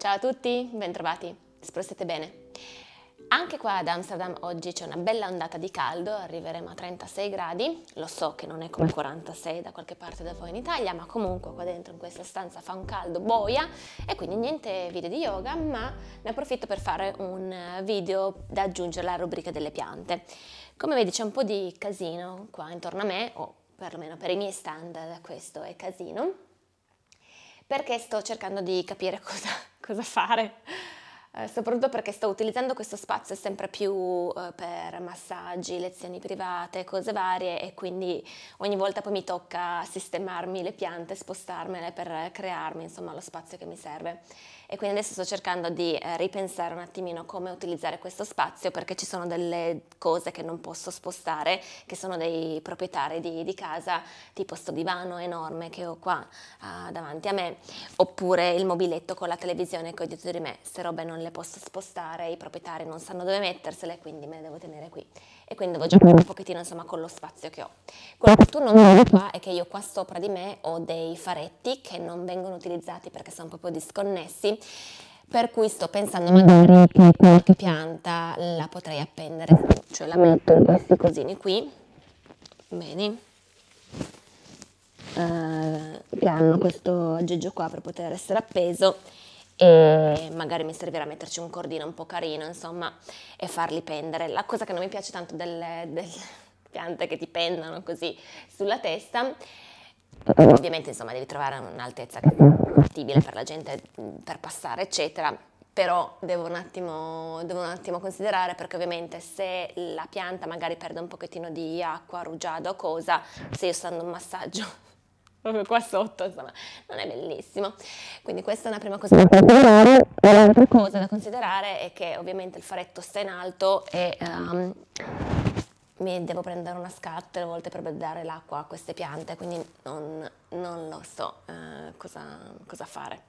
Ciao a tutti, bentrovati, spero state bene. Anche qua ad Amsterdam oggi c'è una bella ondata di caldo, arriveremo a 36 gradi, lo so che non è come 46 da qualche parte da voi in Italia, ma comunque qua dentro in questa stanza fa un caldo boia e quindi niente video di yoga, ma ne approfitto per fare un video da aggiungere alla rubrica delle piante. Come vedi c'è un po' di casino qua intorno a me, o perlomeno per i miei standard questo è casino, perché sto cercando di capire cosa cosa fare, eh, soprattutto perché sto utilizzando questo spazio sempre più eh, per massaggi, lezioni private, cose varie e quindi ogni volta poi mi tocca sistemarmi le piante, spostarmele per crearmi insomma lo spazio che mi serve e quindi adesso sto cercando di eh, ripensare un attimino come utilizzare questo spazio perché ci sono delle cose che non posso spostare, che sono dei proprietari di, di casa, tipo sto divano enorme che ho qua uh, davanti a me, oppure il mobiletto con la televisione che ho dietro di me, se robe non le posso spostare, i proprietari non sanno dove mettersele, quindi me le devo tenere qui e quindi devo giocare un pochettino insomma con lo spazio che ho. Quello che tu non vedi mm. qua è che io qua sopra di me ho dei faretti che non vengono utilizzati perché sono proprio disconnessi per cui sto pensando magari mm. che qualche pianta la potrei appendere, cioè la metto in questi cosini qui, bene, eh, che hanno questo aggeggio qua per poter essere appeso e magari mi servirà metterci un cordino un po' carino, insomma, e farli pendere. La cosa che non mi piace tanto delle, delle piante che ti pendono così sulla testa ovviamente insomma devi trovare un'altezza compatibile per la gente per passare eccetera però devo un, attimo, devo un attimo considerare perché ovviamente se la pianta magari perde un pochettino di acqua, rugiada o cosa, se io stando un massaggio proprio qua sotto, insomma, non è bellissimo. Quindi questa è una prima cosa da considerare. E l'altra cosa da considerare è che ovviamente il faretto sta in alto e um, mi devo prendere una scatta a volte per dare l'acqua a queste piante, quindi non, non lo so uh, cosa, cosa fare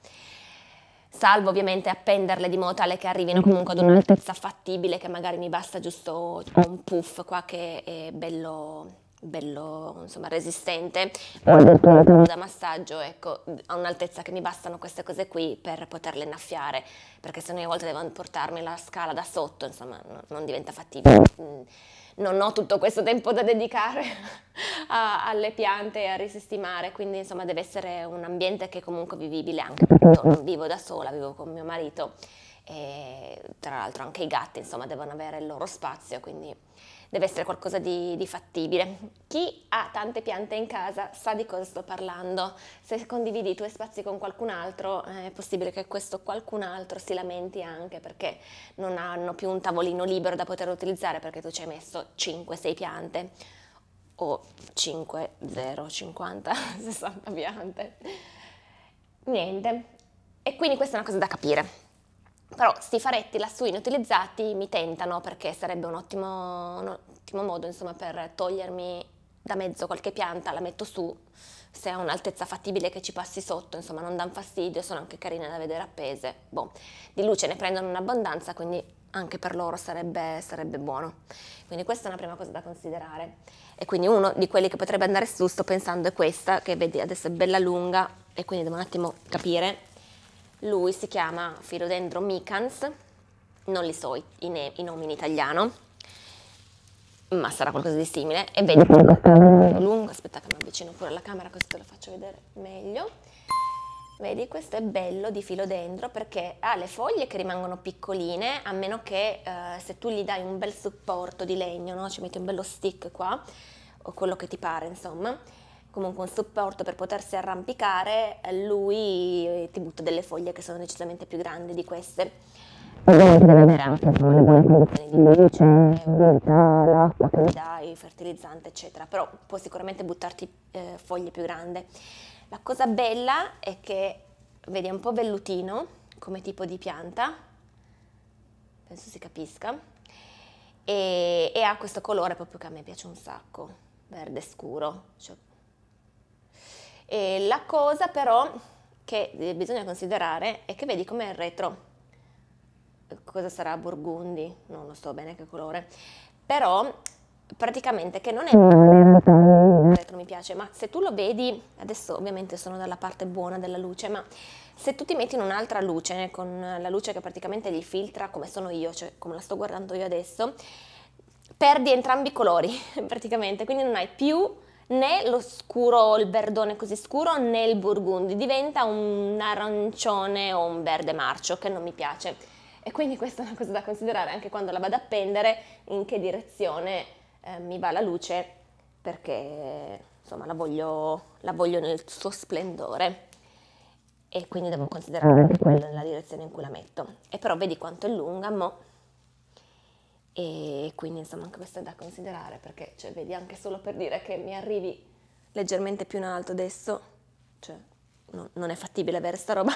salvo ovviamente appenderle di modo tale che arrivino comunque ad un'altezza fattibile che magari mi basta giusto un puff qua che è bello bello insomma resistente da massaggio ecco a un'altezza che mi bastano queste cose qui per poterle innaffiare perché se no ogni volta devo portarmi la scala da sotto insomma no, non diventa fattibile mm, non ho tutto questo tempo da dedicare a, alle piante e a risistimare quindi insomma deve essere un ambiente che è comunque vivibile anche perché non vivo da sola vivo con mio marito e tra l'altro anche i gatti insomma devono avere il loro spazio quindi deve essere qualcosa di, di fattibile. Chi ha tante piante in casa sa di cosa sto parlando. Se condividi i tuoi spazi con qualcun altro eh, è possibile che questo qualcun altro si lamenti anche perché non hanno più un tavolino libero da poter utilizzare perché tu ci hai messo 5-6 piante o 5, 0, 50, 60 piante. Niente. E quindi questa è una cosa da capire. Però sti faretti lassù inutilizzati mi tentano perché sarebbe un ottimo, un ottimo modo insomma, per togliermi da mezzo qualche pianta, la metto su, se ha un'altezza fattibile che ci passi sotto, insomma non danno fastidio, sono anche carine da vedere appese. Boh. Di luce ne prendono in abbondanza, quindi anche per loro sarebbe, sarebbe, buono. Quindi questa è una prima cosa da considerare. E quindi uno di quelli che potrebbe andare su, sto pensando, è questa, che vedi adesso è bella lunga e quindi devo un attimo capire lui si chiama Philodendron micans, non li so i, i, i nomi in italiano, ma sarà qualcosa di simile. E vedi, è lungo, aspettate mi avvicino pure alla camera così te lo faccio vedere meglio. Vedi, questo è bello di filodendro perché ha le foglie che rimangono piccoline, a meno che eh, se tu gli dai un bel supporto di legno, no? ci metti un bello stick qua, o quello che ti pare, insomma, comunque un supporto per potersi arrampicare, eh, lui eh, ti butta delle foglie che sono decisamente più grandi di queste. Ovviamente deve avere anche le buone condizioni di luce, umidità, l'acqua che gli dai, fertilizzante, eccetera, però può sicuramente buttarti eh, foglie più grandi. La cosa bella è che vedi è un po' vellutino come tipo di pianta, penso si capisca, e, e ha questo colore proprio che a me piace un sacco, verde scuro, cioè e la cosa però che eh, bisogna considerare è che vedi com'è il retro. Eh, cosa sarà burgundi? Non lo so bene che colore. Però praticamente che non è il retro mi piace, ma se tu lo vedi, adesso ovviamente sono dalla parte buona della luce, ma se tu ti metti in un'altra luce, con la luce che praticamente li filtra come sono io, cioè come la sto guardando io adesso, perdi entrambi i colori praticamente, quindi non hai più né lo scuro, il verdone così scuro, né il burgundi, diventa un arancione o un verde marcio che non mi piace. E quindi questa è una cosa da considerare anche quando la vado ad appendere, in che direzione eh, mi va la luce, perché insomma la voglio, la voglio nel suo splendore e quindi devo considerare anche quella nella direzione in cui la metto. E però vedi quanto è lunga, mo' e quindi insomma anche questo è da considerare perché cioè, vedi anche solo per dire che mi arrivi leggermente più in alto adesso, cioè no, non è fattibile avere sta roba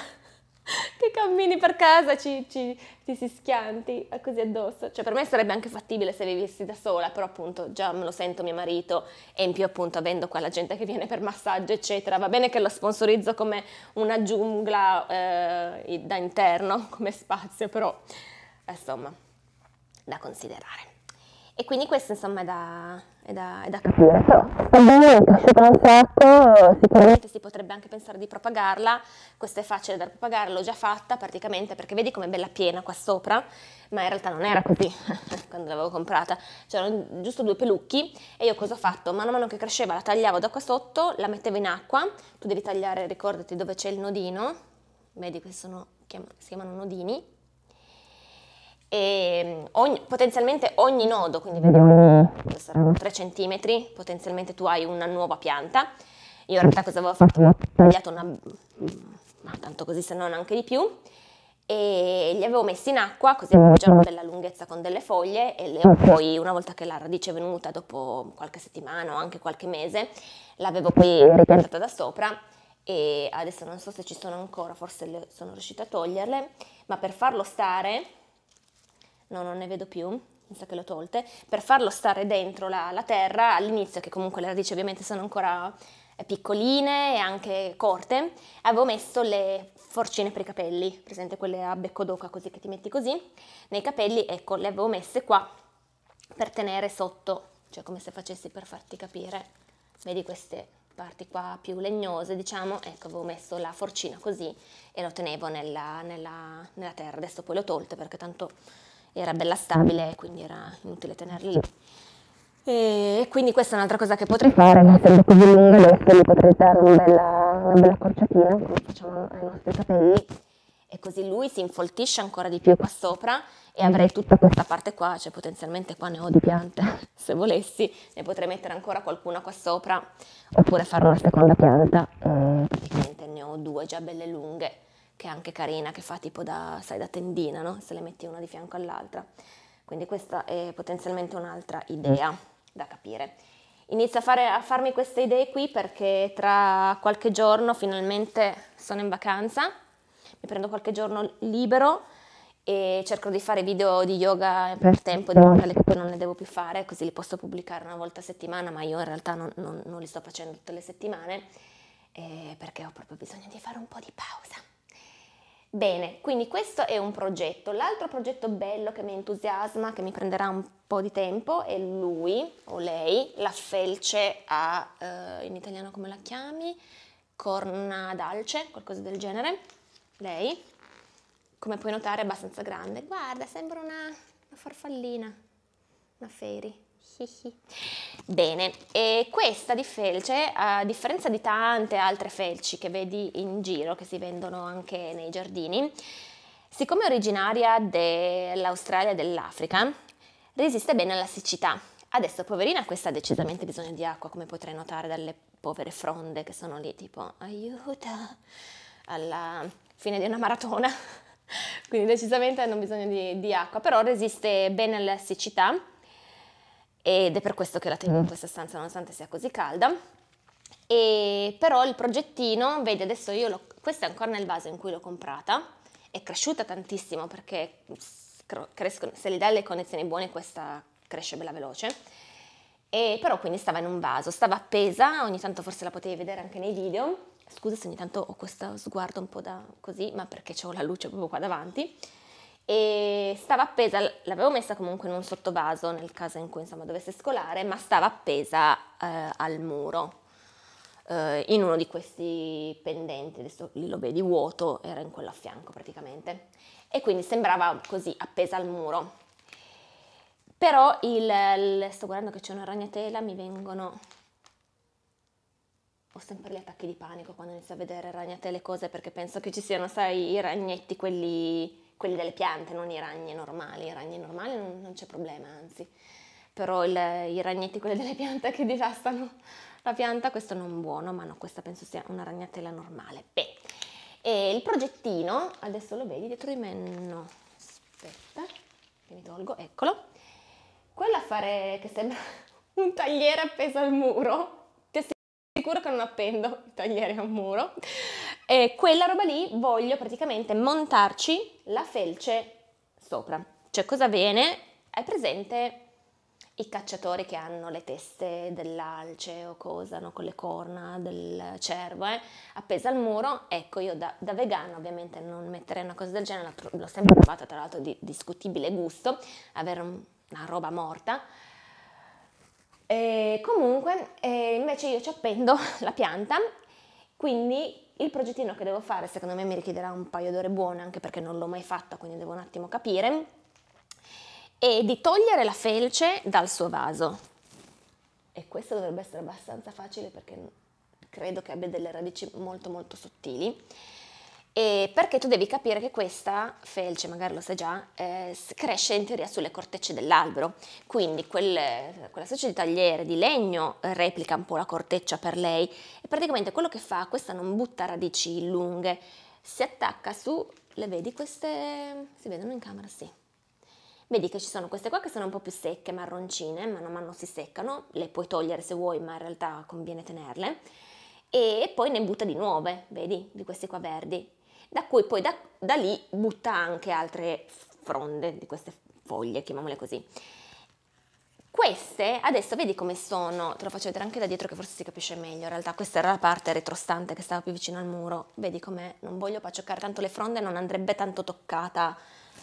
che cammini per casa ci, ci, ti si schianti così addosso. Cioè, per me sarebbe anche fattibile se vivessi da sola, però appunto già me lo sento mio marito e in più appunto avendo qua la gente che viene per massaggio, eccetera, va bene che lo sponsorizzo come una giungla eh, da interno, come spazio, però insomma da considerare. E quindi questo insomma è da, è da, è da capire. sta bene, è cresciuta un sacco, eh, sicuramente si potrebbe anche pensare di propagarla, questa è facile da propagare, l'ho già fatta praticamente perché vedi com'è bella piena qua sopra, ma in realtà non era così quando l'avevo comprata, c'erano giusto due pelucchi e io cosa ho fatto? Man mano che cresceva la tagliavo da qua sotto, la mettevo in acqua, tu devi tagliare, ricordati dove c'è il nodino, vedi questi sono, si chiamano nodini, e mm, ogni, potenzialmente ogni nodo, quindi vediamo, saranno 3 cm, potenzialmente tu hai una nuova pianta. Io in realtà cosa avevo fatto? Ho tagliato una, ma tanto così se non anche di più, e li avevo messi in acqua così avevo già una bella lunghezza con delle foglie e le ho poi, una volta che la radice è venuta dopo qualche settimana o anche qualche mese, l'avevo poi ripiantata da sopra e adesso non so se ci sono ancora, forse sono riuscita a toglierle, ma per farlo stare no, non ne vedo più, mi sa che l'ho tolte, per farlo stare dentro la, la terra all'inizio, che comunque le radici ovviamente sono ancora eh, piccoline e anche corte, avevo messo le forcine per i capelli, presente quelle a becco d'oca così che ti metti così, nei capelli, ecco, le avevo messe qua per tenere sotto, cioè come se facessi per farti capire, vedi queste parti qua più legnose, diciamo, ecco, avevo messo la forcina così e lo tenevo nella, nella, nella terra, adesso poi l'ho tolto perché tanto era bella stabile quindi era inutile tenerli lì. E quindi questa è un'altra cosa che potrei fare, ma essendo così lunga le orecchie potrei dare una bella, una bella accorciatina, come facciamo ai nostri capelli, e così lui si infoltisce ancora di più qua sopra e avrei tutta questa parte qua, cioè potenzialmente qua ne ho di piante, se volessi, ne potrei mettere ancora qualcuna qua sopra, oppure fare una seconda pianta, praticamente ne ho due già belle lunghe che è anche carina, che fa tipo da, sai, da tendina, no? se le metti una di fianco all'altra. Quindi questa è potenzialmente un'altra idea mm. da capire. Inizio a, fare, a farmi queste idee qui perché tra qualche giorno finalmente sono in vacanza, mi prendo qualche giorno libero e cerco di fare video di yoga per tempo, di quelle che non ne devo più fare, così li posso pubblicare una volta a settimana, ma io in realtà non, non, non li sto facendo tutte le settimane eh, perché ho proprio bisogno di fare un po' di pausa. Bene, quindi questo è un progetto. L'altro progetto bello che mi entusiasma, che mi prenderà un po' di tempo, è lui o lei, la felce a, eh, in italiano come la chiami? Corna d'alce, qualcosa del genere. Lei, come puoi notare, è abbastanza grande. Guarda, sembra una, una farfallina, una fairy. Bene, e questa di felce, a differenza di tante altre felci che vedi in giro, che si vendono anche nei giardini, siccome è originaria dell'Australia e dell'Africa, resiste bene alla siccità. Adesso, poverina, questa ha decisamente bisogno di acqua, come potrei notare dalle povere fronde che sono lì, tipo, aiuta, alla fine di una maratona. Quindi decisamente hanno bisogno di, di acqua, però resiste bene alla siccità ed è per questo che la tengo in mm. questa stanza nonostante sia così calda. E però il progettino, vedi adesso io l'ho, questa è ancora nel vaso in cui l'ho comprata, è cresciuta tantissimo perché crescono, se le dai le connessioni buone questa cresce bella veloce, e però quindi stava in un vaso, stava appesa, ogni tanto forse la potevi vedere anche nei video, scusa se ogni tanto ho questo sguardo un po' da così, ma perché ho la luce proprio qua davanti, e stava appesa, l'avevo messa comunque in un sottovaso nel caso in cui insomma dovesse scolare, ma stava appesa eh, al muro eh, in uno di questi pendenti, adesso lì lo vedi vuoto, era in quello a fianco praticamente e quindi sembrava così appesa al muro. Però il, il sto guardando che c'è una ragnatela, mi vengono ho sempre gli attacchi di panico quando inizio a vedere ragnatele cose perché penso che ci siano, sai, i ragnetti quelli quelli delle piante, non i ragni normali, i ragni normali non, non c'è problema, anzi, però il, i ragnetti, quelli delle piante che devastano la pianta, questo non buono, ma no, questa penso sia una ragnatela normale. Beh, e il progettino, adesso lo vedi dietro di me, no, aspetta, mi tolgo, eccolo, Quello a fare che sembra un tagliere appeso al muro, ti assicuro che non appendo il tagliere a un muro, e quella roba lì voglio praticamente montarci la felce sopra. Cioè cosa viene? È presente i cacciatori che hanno le teste dell'alce o cosa, no? con le corna del cervo eh? appesa al muro, ecco io da, da vegana ovviamente non metterei una cosa del genere, l'ho sempre provata tra l'altro di discutibile gusto, avere una roba morta. E comunque eh, invece io ci appendo la pianta, quindi il progettino che devo fare secondo me mi richiederà un paio d'ore buone anche perché non l'ho mai fatta quindi devo un attimo capire è di togliere la felce dal suo vaso. E questo dovrebbe essere abbastanza facile perché credo che abbia delle radici molto molto sottili. E perché tu devi capire che questa felce, magari lo sai già, eh, cresce in teoria sulle cortecce dell'albero, quindi quel, quella specie di tagliere di legno replica un po' la corteccia per lei e praticamente quello che fa, questa non butta radici lunghe, si attacca su, le vedi queste, si vedono in camera, sì. Vedi che ci sono queste qua che sono un po' più secche, marroncine, mano a mano si seccano, le puoi togliere se vuoi, ma in realtà conviene tenerle. E poi ne butta di nuove, vedi, di queste qua verdi da cui poi da, da lì butta anche altre fronde di queste foglie, chiamiamole così. Queste adesso vedi come sono, te lo faccio vedere anche da dietro che forse si capisce meglio, in realtà questa era la parte retrostante che stava più vicino al muro, vedi com'è, non voglio pacioccare tanto le fronde, non andrebbe tanto toccata,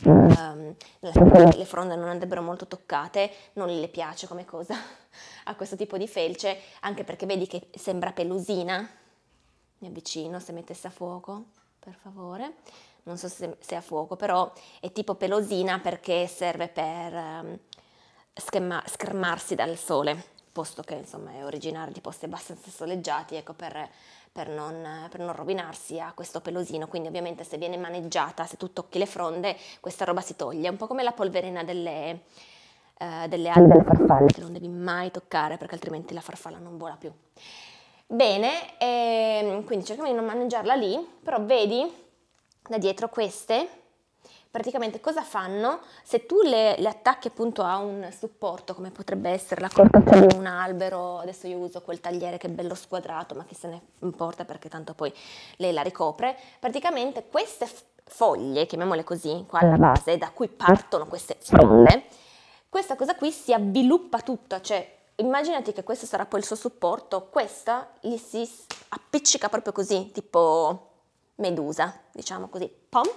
um, le fronde non andrebbero molto toccate, non le piace come cosa a questo tipo di felce, anche perché vedi che sembra pelusina, mi avvicino se mettesse a fuoco, per favore. Non so se, se è a fuoco, però è tipo pelosina perché serve per um, schema, schermarsi dal sole, posto che insomma è originario di posti abbastanza soleggiati, ecco per, per, non, per non rovinarsi ha questo pelosino, quindi ovviamente se viene maneggiata, se tu tocchi le fronde, questa roba si toglie, È un po' come la polverina delle, uh, delle ali delle farfalle, che non devi mai toccare perché altrimenti la farfalla non vola più. Bene, e ehm, quindi cerchiamo di non mangiarla lì, però vedi da dietro queste praticamente cosa fanno? Se tu le, le, attacchi appunto a un supporto, come potrebbe essere la corteccia di un albero, adesso io uso quel tagliere che è bello squadrato, ma chi se ne importa perché tanto poi lei la ricopre, praticamente queste foglie, chiamiamole così, qua alla base, da cui partono queste fronde, questa cosa qui si avviluppa tutta, cioè immaginati che questo sarà poi il suo supporto, questa gli si appiccica proprio così, tipo medusa, diciamo così, pom,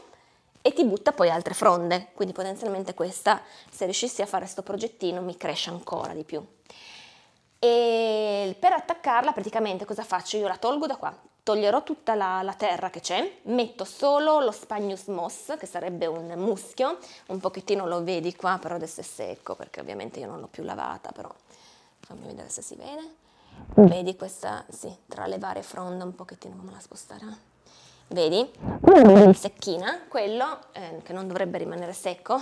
e ti butta poi altre fronde, quindi potenzialmente questa, se riuscissi a fare questo progettino, mi cresce ancora di più. E per attaccarla praticamente cosa faccio? Io la tolgo da qua, toglierò tutta la, la terra che c'è, metto solo lo spagnus moss, che sarebbe un muschio, un pochettino lo vedi qua, però adesso è secco perché ovviamente io non l'ho più lavata, però fammi vedere se si vede mm. vedi questa sì tra le varie fronde un pochettino come la spostare eh. vedi mm. secchina quello eh, che non dovrebbe rimanere secco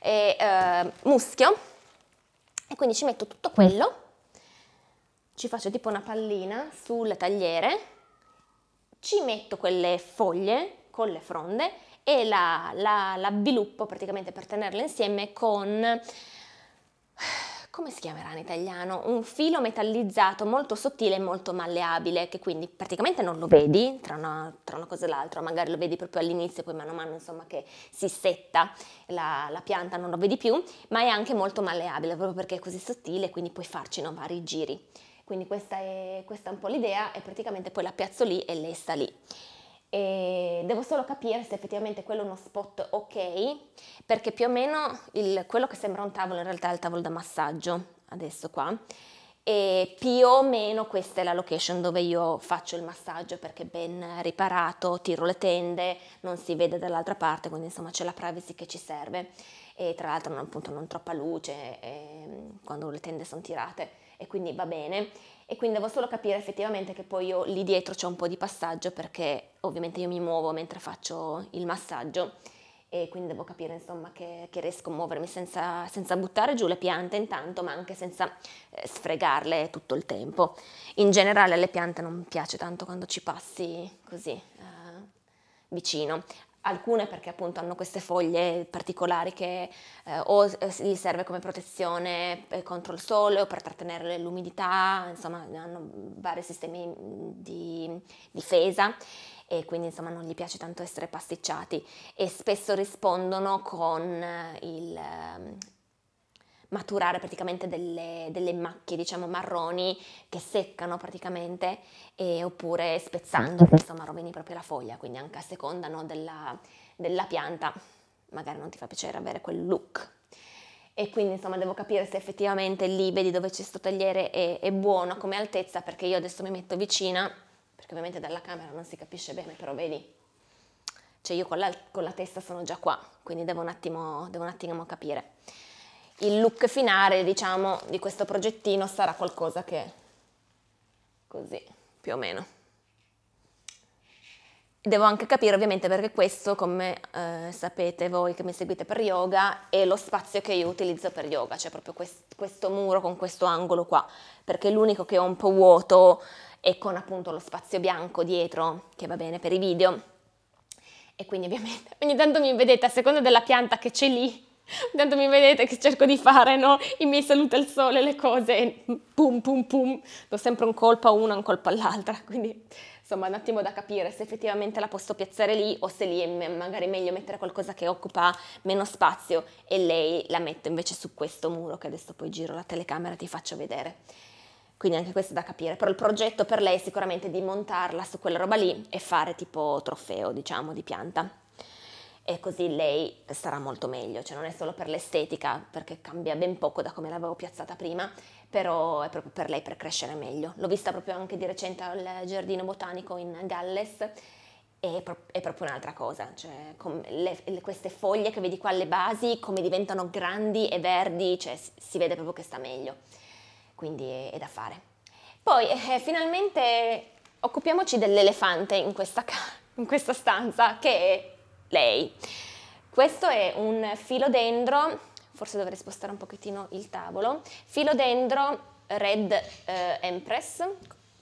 e eh, muschio e quindi ci metto tutto quello ci faccio tipo una pallina sul tagliere ci metto quelle foglie con le fronde e la, la, la avviluppo praticamente per tenerle insieme con come si chiamerà in italiano? Un filo metallizzato molto sottile e molto malleabile, che quindi praticamente non lo vedi tra una, tra una cosa e l'altra, magari lo vedi proprio all'inizio, poi mano a mano insomma che si setta la, la pianta non lo vedi più, ma è anche molto malleabile proprio perché è così sottile, quindi puoi farci no, vari giri. Quindi questa è, questa è un po' l'idea e praticamente poi la piazzo lì e lei sta lì e devo solo capire se effettivamente quello è uno spot ok, perché più o meno il, quello che sembra un tavolo in realtà è il tavolo da massaggio, adesso qua, e più o meno questa è la location dove io faccio il massaggio perché è ben riparato, tiro le tende, non si vede dall'altra parte, quindi insomma c'è la privacy che ci serve e tra l'altro non, appunto non troppa luce ehm, quando le tende sono tirate e quindi va bene e quindi devo solo capire effettivamente che poi io lì dietro c'è un po' di passaggio perché ovviamente io mi muovo mentre faccio il massaggio e quindi devo capire insomma che, che riesco a muovermi senza, senza, buttare giù le piante intanto ma anche senza eh, sfregarle tutto il tempo. In generale alle piante non piace tanto quando ci passi così eh, vicino, alcune perché appunto hanno queste foglie particolari che eh, o eh, gli serve come protezione eh, contro il sole o per trattenere l'umidità, insomma hanno vari sistemi di difesa e quindi insomma non gli piace tanto essere pasticciati e spesso rispondono con eh, il ehm, maturare praticamente delle, delle macchie diciamo marroni che seccano praticamente e, oppure spezzando insomma rovini proprio la foglia quindi anche a seconda no, della, della pianta magari non ti fa piacere avere quel look e quindi insomma devo capire se effettivamente lì vedi dove c'è sto tagliere è, è buono come altezza perché io adesso mi metto vicina perché ovviamente dalla camera non si capisce bene, però vedi, cioè io con la, con la testa sono già qua, quindi devo un attimo, devo un attimo capire. Il look finale, diciamo, di questo progettino sarà qualcosa che così, più o meno. Devo anche capire ovviamente perché questo, come eh, sapete voi che mi seguite per yoga, è lo spazio che io utilizzo per yoga, cioè proprio quest questo muro con questo angolo qua, perché è l'unico che ho un po' vuoto e con appunto lo spazio bianco dietro che va bene per i video. E quindi ovviamente ogni tanto mi vedete a seconda della pianta che c'è lì, ogni tanto mi vedete che cerco di fare no? i miei saluti al sole, le cose, e pum pum pum, do sempre un colpo a una, un colpo all'altra, quindi insomma un attimo da capire se effettivamente la posso piazzare lì o se lì è magari meglio mettere qualcosa che occupa meno spazio e lei la metto invece su questo muro che adesso poi giro la telecamera e ti faccio vedere quindi anche questo è da capire, però il progetto per lei è sicuramente di montarla su quella roba lì e fare tipo trofeo, diciamo, di pianta. E così lei starà molto meglio, cioè non è solo per l'estetica, perché cambia ben poco da come l'avevo piazzata prima, però è proprio per lei per crescere meglio. L'ho vista proprio anche di recente al giardino botanico in Galles è, è proprio un'altra cosa, cioè le, le, queste foglie che vedi qua alle basi, come diventano grandi e verdi, cioè si, si vede proprio che sta meglio quindi è, è da fare. Poi eh, finalmente occupiamoci dell'elefante in questa, in questa stanza, che è lei. Questo è un filodendro, forse dovrei spostare un pochettino il tavolo, filodendro Red eh, Empress,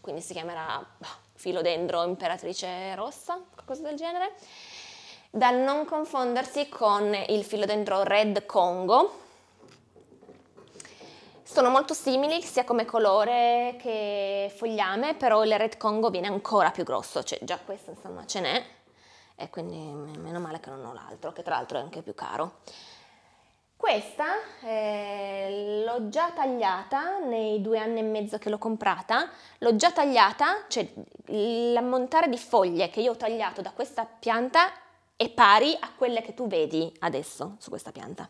quindi si chiamerà filodendro imperatrice rossa, qualcosa del genere, da non confondersi con il filodendro Red Congo, sono molto simili sia come colore che fogliame, però il Red Congo viene ancora più grosso, cioè già questo insomma ce n'è e quindi meno male che non ho l'altro, che tra l'altro è anche più caro. Questa eh, l'ho già tagliata nei due anni e mezzo che l'ho comprata, l'ho già tagliata, cioè l'ammontare di foglie che io ho tagliato da questa pianta è pari a quelle che tu vedi adesso su questa pianta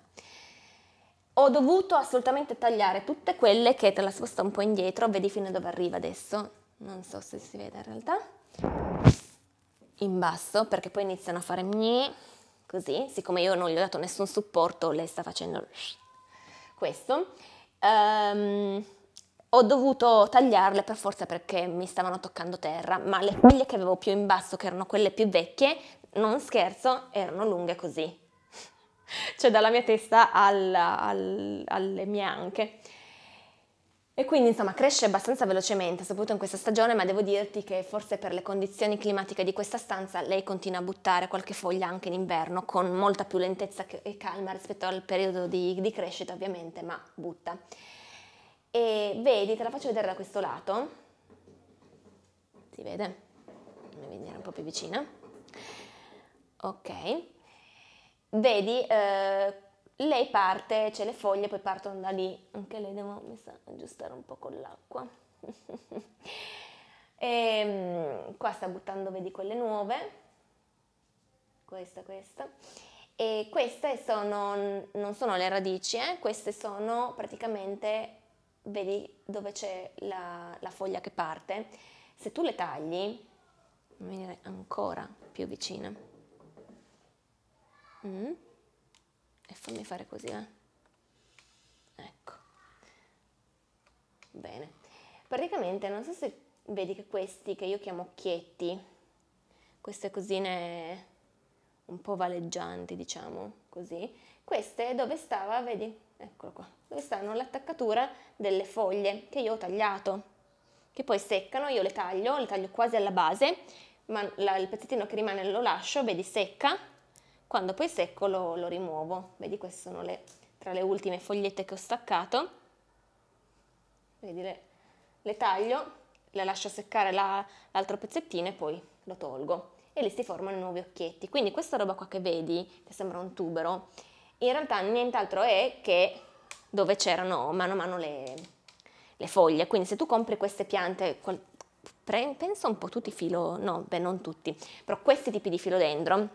ho dovuto assolutamente tagliare tutte quelle che te la sposto un po' indietro, vedi fino a dove arriva adesso, non so se si vede in realtà, in basso perché poi iniziano a fare gni, così, siccome io non gli ho dato nessun supporto, lei sta facendo questo. Um, ho dovuto tagliarle per forza perché mi stavano toccando terra, ma le quelle che avevo più in basso, che erano quelle più vecchie, non scherzo, erano lunghe così, cioè dalla mia testa alla, al, alle mie anche. E quindi insomma cresce abbastanza velocemente, soprattutto in questa stagione, ma devo dirti che forse per le condizioni climatiche di questa stanza lei continua a buttare qualche foglia anche in inverno con molta più lentezza e calma rispetto al periodo di, di crescita ovviamente, ma butta. E vedi, te la faccio vedere da questo lato, si vede, fammi venire un po' più vicina, ok, vedi, eh, lei parte, c'è le foglie, poi partono da lì. Anche lei devo mi sa, aggiustare un po' con l'acqua. e, ehm, qua sta buttando, vedi, quelle nuove. Questa, questa. E queste sono, non sono le radici, eh? queste sono praticamente, vedi dove c'è la, la foglia che parte. Se tu le tagli, venire ancora più vicina Mm. E fammi fare così, eh. Ecco. Bene. Praticamente, non so se vedi che questi, che io chiamo occhietti, queste cosine un po' valeggianti, diciamo, così, queste dove stava, vedi? Eccolo qua. Dove stanno l'attaccatura delle foglie che io ho tagliato che poi seccano, io le taglio, le taglio quasi alla base, ma la, il pezzettino che rimane lo lascio, vedi secca, quando poi secco lo, lo rimuovo. Vedi, queste sono le, tra le ultime fogliette che ho staccato. Vedi, le, le taglio, le lascio seccare la, l'altro pezzettino e poi lo tolgo. E lì si formano nuovi occhietti. Quindi questa roba qua che vedi, che sembra un tubero, in realtà nient'altro è che dove c'erano mano a mano le, le foglie. Quindi se tu compri queste piante, penso un po' tutti i filo, no, beh non tutti, però questi tipi di filodendron,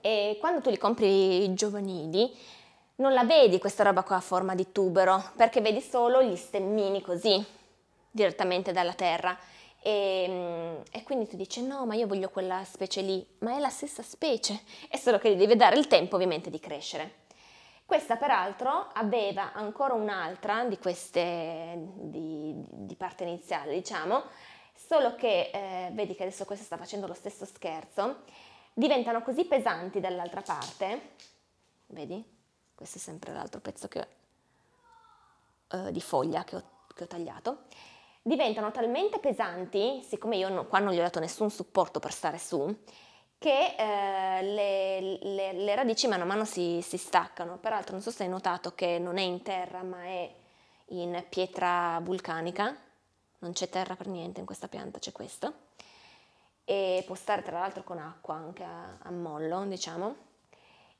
e quando tu li compri giovanili non la vedi questa roba qua a forma di tubero, perché vedi solo gli stemmini così, direttamente dalla terra. E, mm, e, quindi tu dici no, ma io voglio quella specie lì, ma è la stessa specie, è solo che gli devi dare il tempo ovviamente di crescere. Questa peraltro aveva ancora un'altra di queste di, di parte iniziale, diciamo, solo che eh, vedi che adesso questa sta facendo lo stesso scherzo diventano così pesanti dall'altra parte, vedi? Questo è sempre l'altro pezzo che, eh, di foglia che ho, che ho, tagliato, diventano talmente pesanti, siccome io no, qua non gli ho dato nessun supporto per stare su, che eh, le, le, le, radici mano a mano si, si, staccano. Peraltro non so se hai notato che non è in terra ma è in pietra vulcanica, non c'è terra per niente in questa pianta, c'è questo e può stare tra l'altro con acqua anche a, a mollo, diciamo.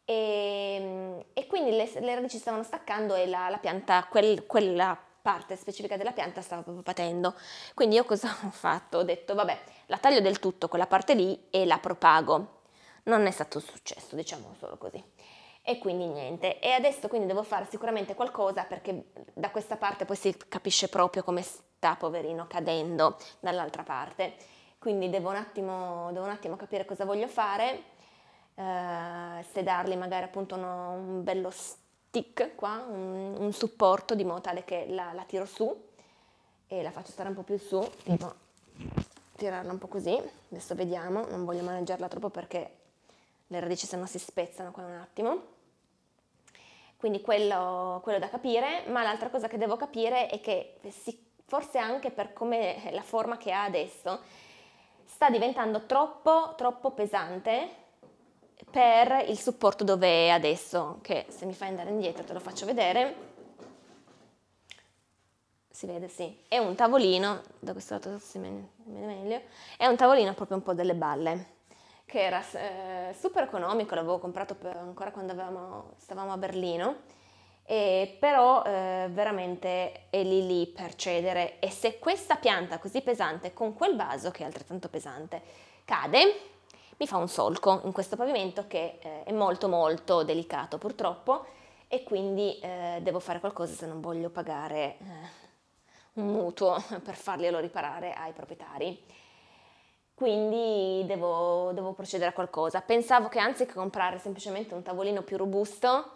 E, ehm, e quindi le, le, radici stavano staccando e la, la pianta, quel, quella parte specifica della pianta stava proprio patendo. Quindi io cosa ho fatto? Ho detto vabbè, la taglio del tutto quella parte lì e la propago. Non è stato un successo, diciamo solo così. E quindi niente. E adesso quindi devo fare sicuramente qualcosa perché da questa parte poi si capisce proprio come sta poverino cadendo dall'altra parte quindi devo un attimo, devo un attimo capire cosa voglio fare, eh, se dargli magari appunto uno, un bello stick qua, un, un, supporto di modo tale che la, la, tiro su e la faccio stare un po' più su, tipo tirarla un po' così, adesso vediamo, non voglio maneggiarla troppo perché le radici se no si spezzano qua un attimo. Quindi quello, quello da capire, ma l'altra cosa che devo capire è che si, forse anche per come eh, la forma che ha adesso, sta diventando troppo, troppo pesante per il supporto dove è adesso, che se mi fai andare indietro te lo faccio vedere. Si vede, sì. È un tavolino, da questo lato si vede meglio, è un tavolino proprio un po' delle balle, che era eh, super economico, l'avevo comprato per, ancora quando avevamo, stavamo a Berlino eh, però eh, veramente è lì lì per cedere e se questa pianta così pesante con quel vaso che è altrettanto pesante cade mi fa un solco in questo pavimento che eh, è molto molto delicato purtroppo e quindi eh, devo fare qualcosa se non voglio pagare eh, un mutuo per farglielo riparare ai proprietari quindi devo, devo procedere a qualcosa pensavo che anziché comprare semplicemente un tavolino più robusto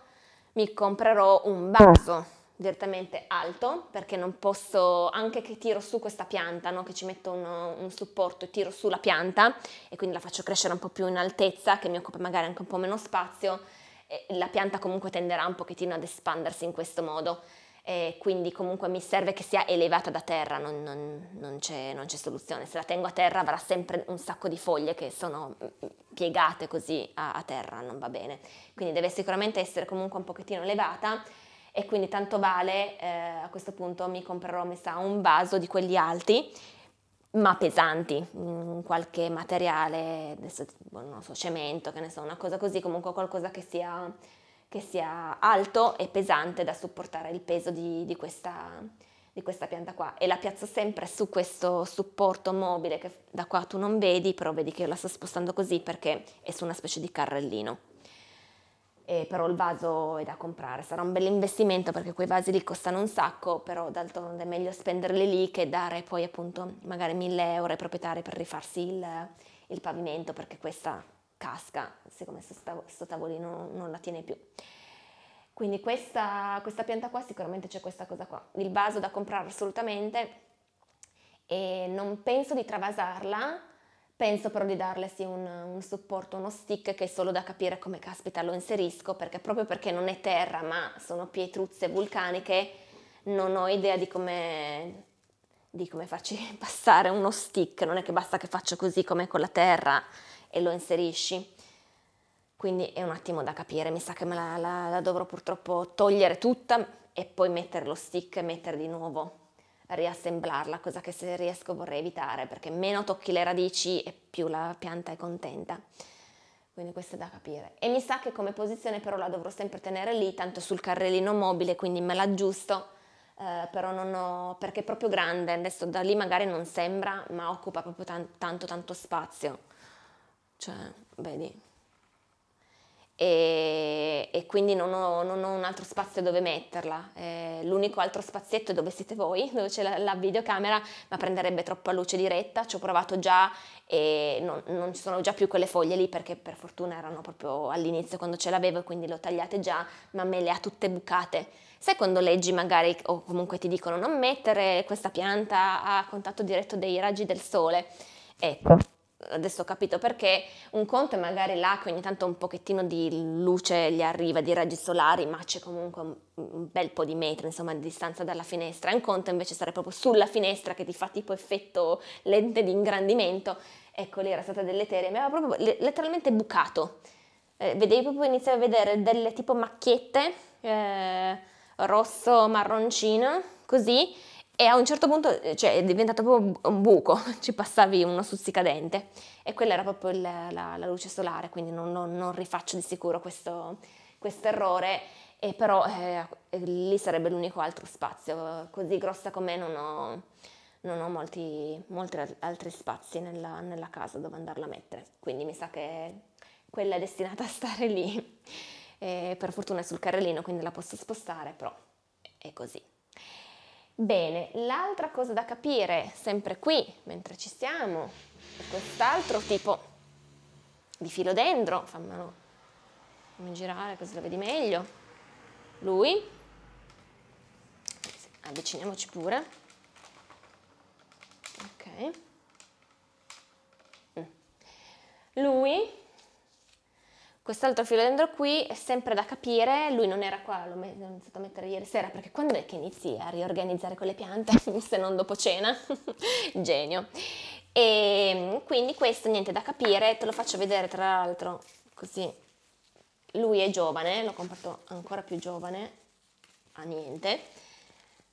mi comprerò un vaso direttamente alto perché non posso, anche che tiro su questa pianta, no? che ci metto uno, un supporto e tiro su la pianta e quindi la faccio crescere un po' più in altezza che mi occupa magari anche un po' meno spazio, la pianta comunque tenderà un pochettino ad espandersi in questo modo eh, quindi comunque mi serve che sia elevata da terra, non, non, non, c'è, non, c'è, soluzione. Se la tengo a terra avrà sempre un sacco di foglie che sono mm, mm, piegate così a, a terra, non va bene. Quindi deve sicuramente essere comunque un pochettino elevata e quindi tanto vale eh, a questo punto mi comprerò mi sa, un vaso di quelli alti ma pesanti, mm, qualche materiale, adesso boh, non so, cemento, che ne so, una cosa così, comunque qualcosa che sia che sia alto e pesante da supportare il peso di, di, questa, di questa, pianta qua e la piazzo sempre su questo supporto mobile che da qua tu non vedi però vedi che io la sto spostando così perché è su una specie di carrellino e però il vaso è da comprare sarà un bell'investimento perché quei vasi lì costano un sacco però d'altronde è meglio spenderli lì che dare poi appunto magari 1000 euro ai proprietari per rifarsi il, il pavimento perché questa casca, siccome questo tavolino non la tiene più. Quindi questa, questa pianta qua sicuramente c'è questa cosa qua. Il vaso da comprare assolutamente e non penso di travasarla, penso però di darle sì un, un supporto, uno stick che è solo da capire come caspita lo inserisco, perché proprio perché non è terra ma sono pietruzze vulcaniche non ho idea di come di come farci passare uno stick, non è che basta che faccio così come con la terra, e lo inserisci. Quindi è un attimo da capire, mi sa che me la, la, la dovrò purtroppo togliere tutta e poi mettere lo stick e mettere di nuovo riassemblarla, cosa che se riesco vorrei evitare perché meno tocchi le radici e più la pianta è contenta. Quindi questo è da capire. E mi sa che come posizione però la dovrò sempre tenere lì, tanto sul carrellino mobile, quindi me l'aggiusto, eh, però non ho, perché è proprio grande, adesso da lì magari non sembra, ma occupa proprio tan- tanto tanto spazio cioè, vedi. E, e quindi non ho, non ho, un altro spazio dove metterla. Eh, l'unico altro spazietto è dove siete voi, dove c'è la, la, videocamera, ma prenderebbe troppa luce diretta. Ci ho provato già e non, non ci sono già più quelle foglie lì perché per fortuna erano proprio all'inizio quando ce l'avevo e quindi le ho tagliate già, ma me le ha tutte bucate. Sai quando leggi magari o comunque ti dicono non mettere questa pianta a contatto diretto dei raggi del sole? Ecco adesso ho capito perché un conto è magari là che ogni tanto un pochettino di luce gli arriva, di raggi solari, ma c'è comunque un bel po' di metri, insomma, di distanza dalla finestra. Un conto invece stare proprio sulla finestra che ti fa tipo effetto lente di ingrandimento. Ecco, lì era stata dell'eteria, mi aveva proprio letteralmente bucato. Eh, vedevi proprio, iniziavi a vedere delle tipo macchiette, eh, rosso-marroncino, così, e a un certo punto eh, cioè, è diventato proprio un buco, ci passavi uno stuzzicadente e quella era proprio il, la, la, luce solare, quindi non, non, non rifaccio di sicuro questo errore, e però eh, eh, lì sarebbe l'unico altro spazio, così grossa com'è non ho, non ho molti, molti altri spazi nella, nella casa dove andarla a mettere, quindi mi sa che quella è destinata a stare lì, e per fortuna è sul carrellino quindi la posso spostare, però è così. Bene, l'altra cosa da capire, sempre qui, mentre ci siamo, è quest'altro tipo di filodendro, fammelo, fammi girare così lo vedi meglio, lui, avviciniamoci pure, ok, mm. lui Quest'altro filodendro qui è sempre da capire, lui non era qua, l'ho iniziato a mettere ieri sera, perché quando è che inizi a riorganizzare con le piante, se non dopo cena? Genio. E ehm, quindi questo niente da capire, te lo faccio vedere tra l'altro così. Lui è giovane, l'ho comprato ancora più giovane, a niente.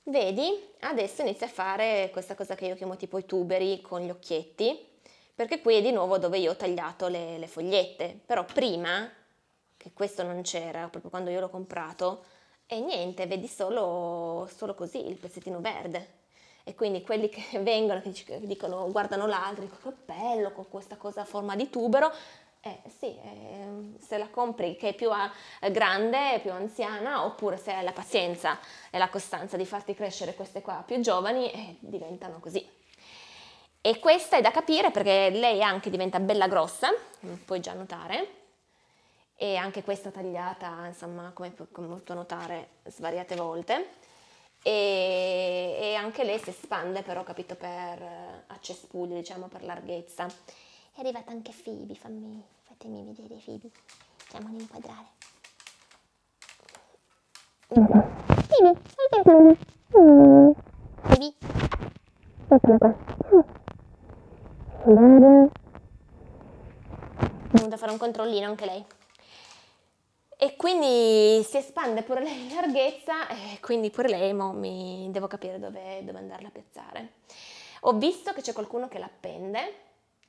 Vedi, adesso inizia a fare questa cosa che io chiamo tipo i tuberi con gli occhietti perché qui è di nuovo dove io ho tagliato le, le fogliette, però prima, che questo non c'era, proprio quando io l'ho comprato, e niente, vedi solo, solo, così il pezzettino verde. E quindi quelli che vengono, che dicono, guardano l'altro, dicono che bello con questa cosa a forma di tubero, eh, sì, eh, se la compri che è più a, eh, grande, più anziana, oppure se hai la pazienza e la costanza di farti crescere queste qua più giovani, eh, diventano così. E questa è da capire perché lei anche diventa bella grossa, puoi già notare, e anche questa tagliata, insomma, come puoi molto notare, svariate volte. E, e, anche lei si espande però, capito, per eh, a cespuglio, diciamo, per larghezza. È arrivata anche Phoebe, fammi, fatemi vedere Phoebe, facciamoli inquadrare. Phoebe, salta Phoebe. Mm. Phoebe particolare. venuta a fare un controllino anche lei. E quindi si espande pure lei in larghezza e quindi pure lei mo, mi devo capire dove, dove andarla a piazzare. Ho visto che c'è qualcuno che l'appende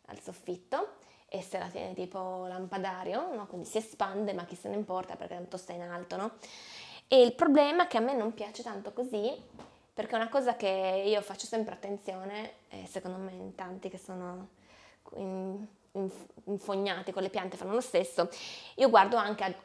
al soffitto e se la tiene tipo lampadario, no? quindi si espande, ma chi se ne importa perché tanto sta in alto, no? E il problema è che a me non piace tanto così perché una cosa che io faccio sempre attenzione, e secondo me in tanti che sono in, in, infognati con le piante fanno lo stesso, io guardo anche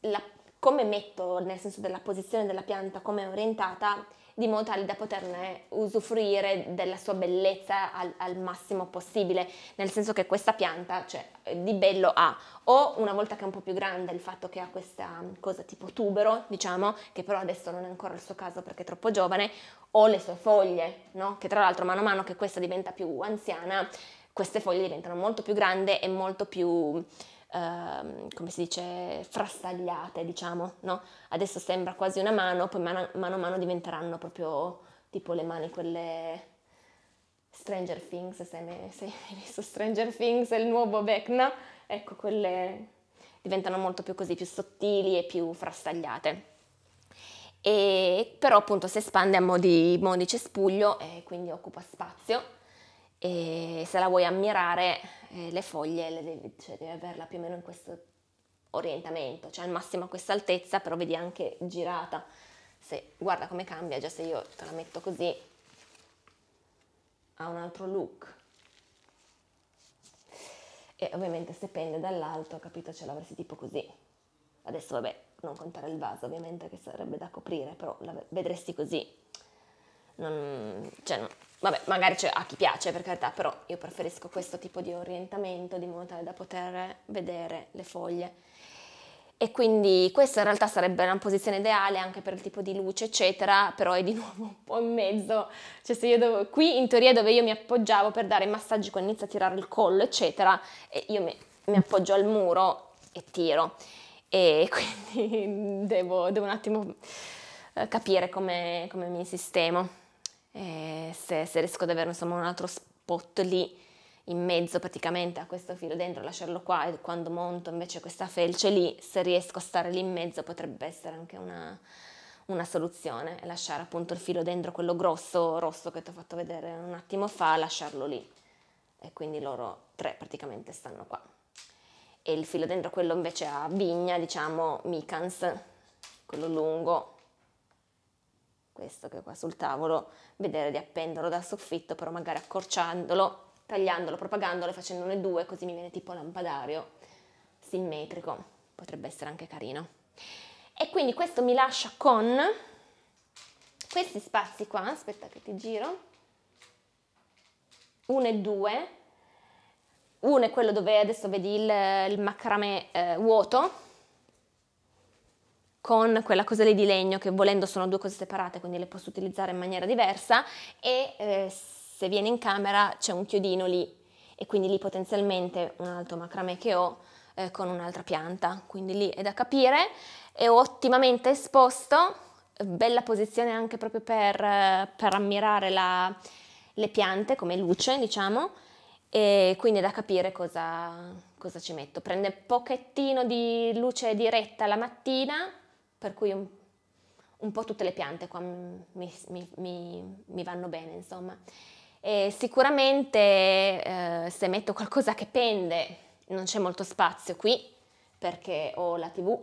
la, come metto, nel senso della posizione della pianta, come è orientata, di modo tale da poterne usufruire della sua bellezza al, al massimo possibile, nel senso che questa pianta, cioè, di bello ha o una volta che è un po' più grande il fatto che ha questa mm, cosa tipo tubero, diciamo, che però adesso non è ancora il suo caso perché è troppo giovane, o le sue foglie, no? Che tra l'altro mano a mano che questa diventa più anziana, queste foglie diventano molto più grandi e molto più Ehm, come si dice, frastagliate, diciamo, no? Adesso sembra quasi una mano, poi mano, mano a mano diventeranno proprio tipo le mani quelle Stranger Things, se, me, se hai visto Stranger Things, il nuovo Vecna, ecco, quelle diventano molto più così, più sottili e più frastagliate. E, però appunto si espande a modi, modi cespuglio e quindi occupa spazio e se la vuoi ammirare eh, le foglie le devi, cioè, devi averla più o meno in questo orientamento, cioè al massimo a questa altezza, però vedi anche girata, se guarda come cambia, già se io te la metto così ha un altro look. E ovviamente se pende dall'alto, capito, ce l'avresti tipo così. Adesso vabbè, non contare il vaso ovviamente che sarebbe da coprire, però la vedresti così. Non, cioè, Vabbè, magari c'è a chi piace per carità, però io preferisco questo tipo di orientamento di modo tale da poter vedere le foglie. E quindi questa in realtà sarebbe una posizione ideale anche per il tipo di luce, eccetera, però è di nuovo un po' in mezzo. Cioè se io devo, qui in teoria dove io mi appoggiavo per dare i massaggi quando inizia a tirare il collo, eccetera, e io mi, mi appoggio al muro e tiro. E quindi devo, devo un attimo eh, capire come, come mi sistemo eh, se, se, riesco ad avere insomma un altro spot lì in mezzo praticamente a questo filo dentro lasciarlo qua e quando monto invece questa felce lì se riesco a stare lì in mezzo potrebbe essere anche una, una soluzione lasciare appunto il filo dentro quello grosso rosso che ti ho fatto vedere un attimo fa lasciarlo lì e quindi loro tre praticamente stanno qua e il filo dentro quello invece a vigna diciamo micans quello lungo questo che è qua sul tavolo, vedere di appenderlo dal soffitto, però magari accorciandolo, tagliandolo, propagandolo e facendone due, così mi viene tipo lampadario simmetrico, potrebbe essere anche carino. E quindi questo mi lascia con questi spazi qua, aspetta che ti giro, uno e due, uno è quello dove adesso vedi il, il macramè eh, vuoto, con quella cosa lì di legno che volendo sono due cose separate quindi le posso utilizzare in maniera diversa e eh, se viene in camera c'è un chiodino lì e quindi lì potenzialmente un altro macrame che ho eh, con un'altra pianta quindi lì è da capire è ottimamente esposto bella posizione anche proprio per, eh, per ammirare la, le piante come luce diciamo e quindi è da capire cosa, cosa, ci metto. Prende pochettino di luce diretta la mattina per cui un, un po' tutte le piante qua mi, mi, mi, mi vanno bene, insomma. E sicuramente eh, se metto qualcosa che pende non c'è molto spazio qui perché ho la tv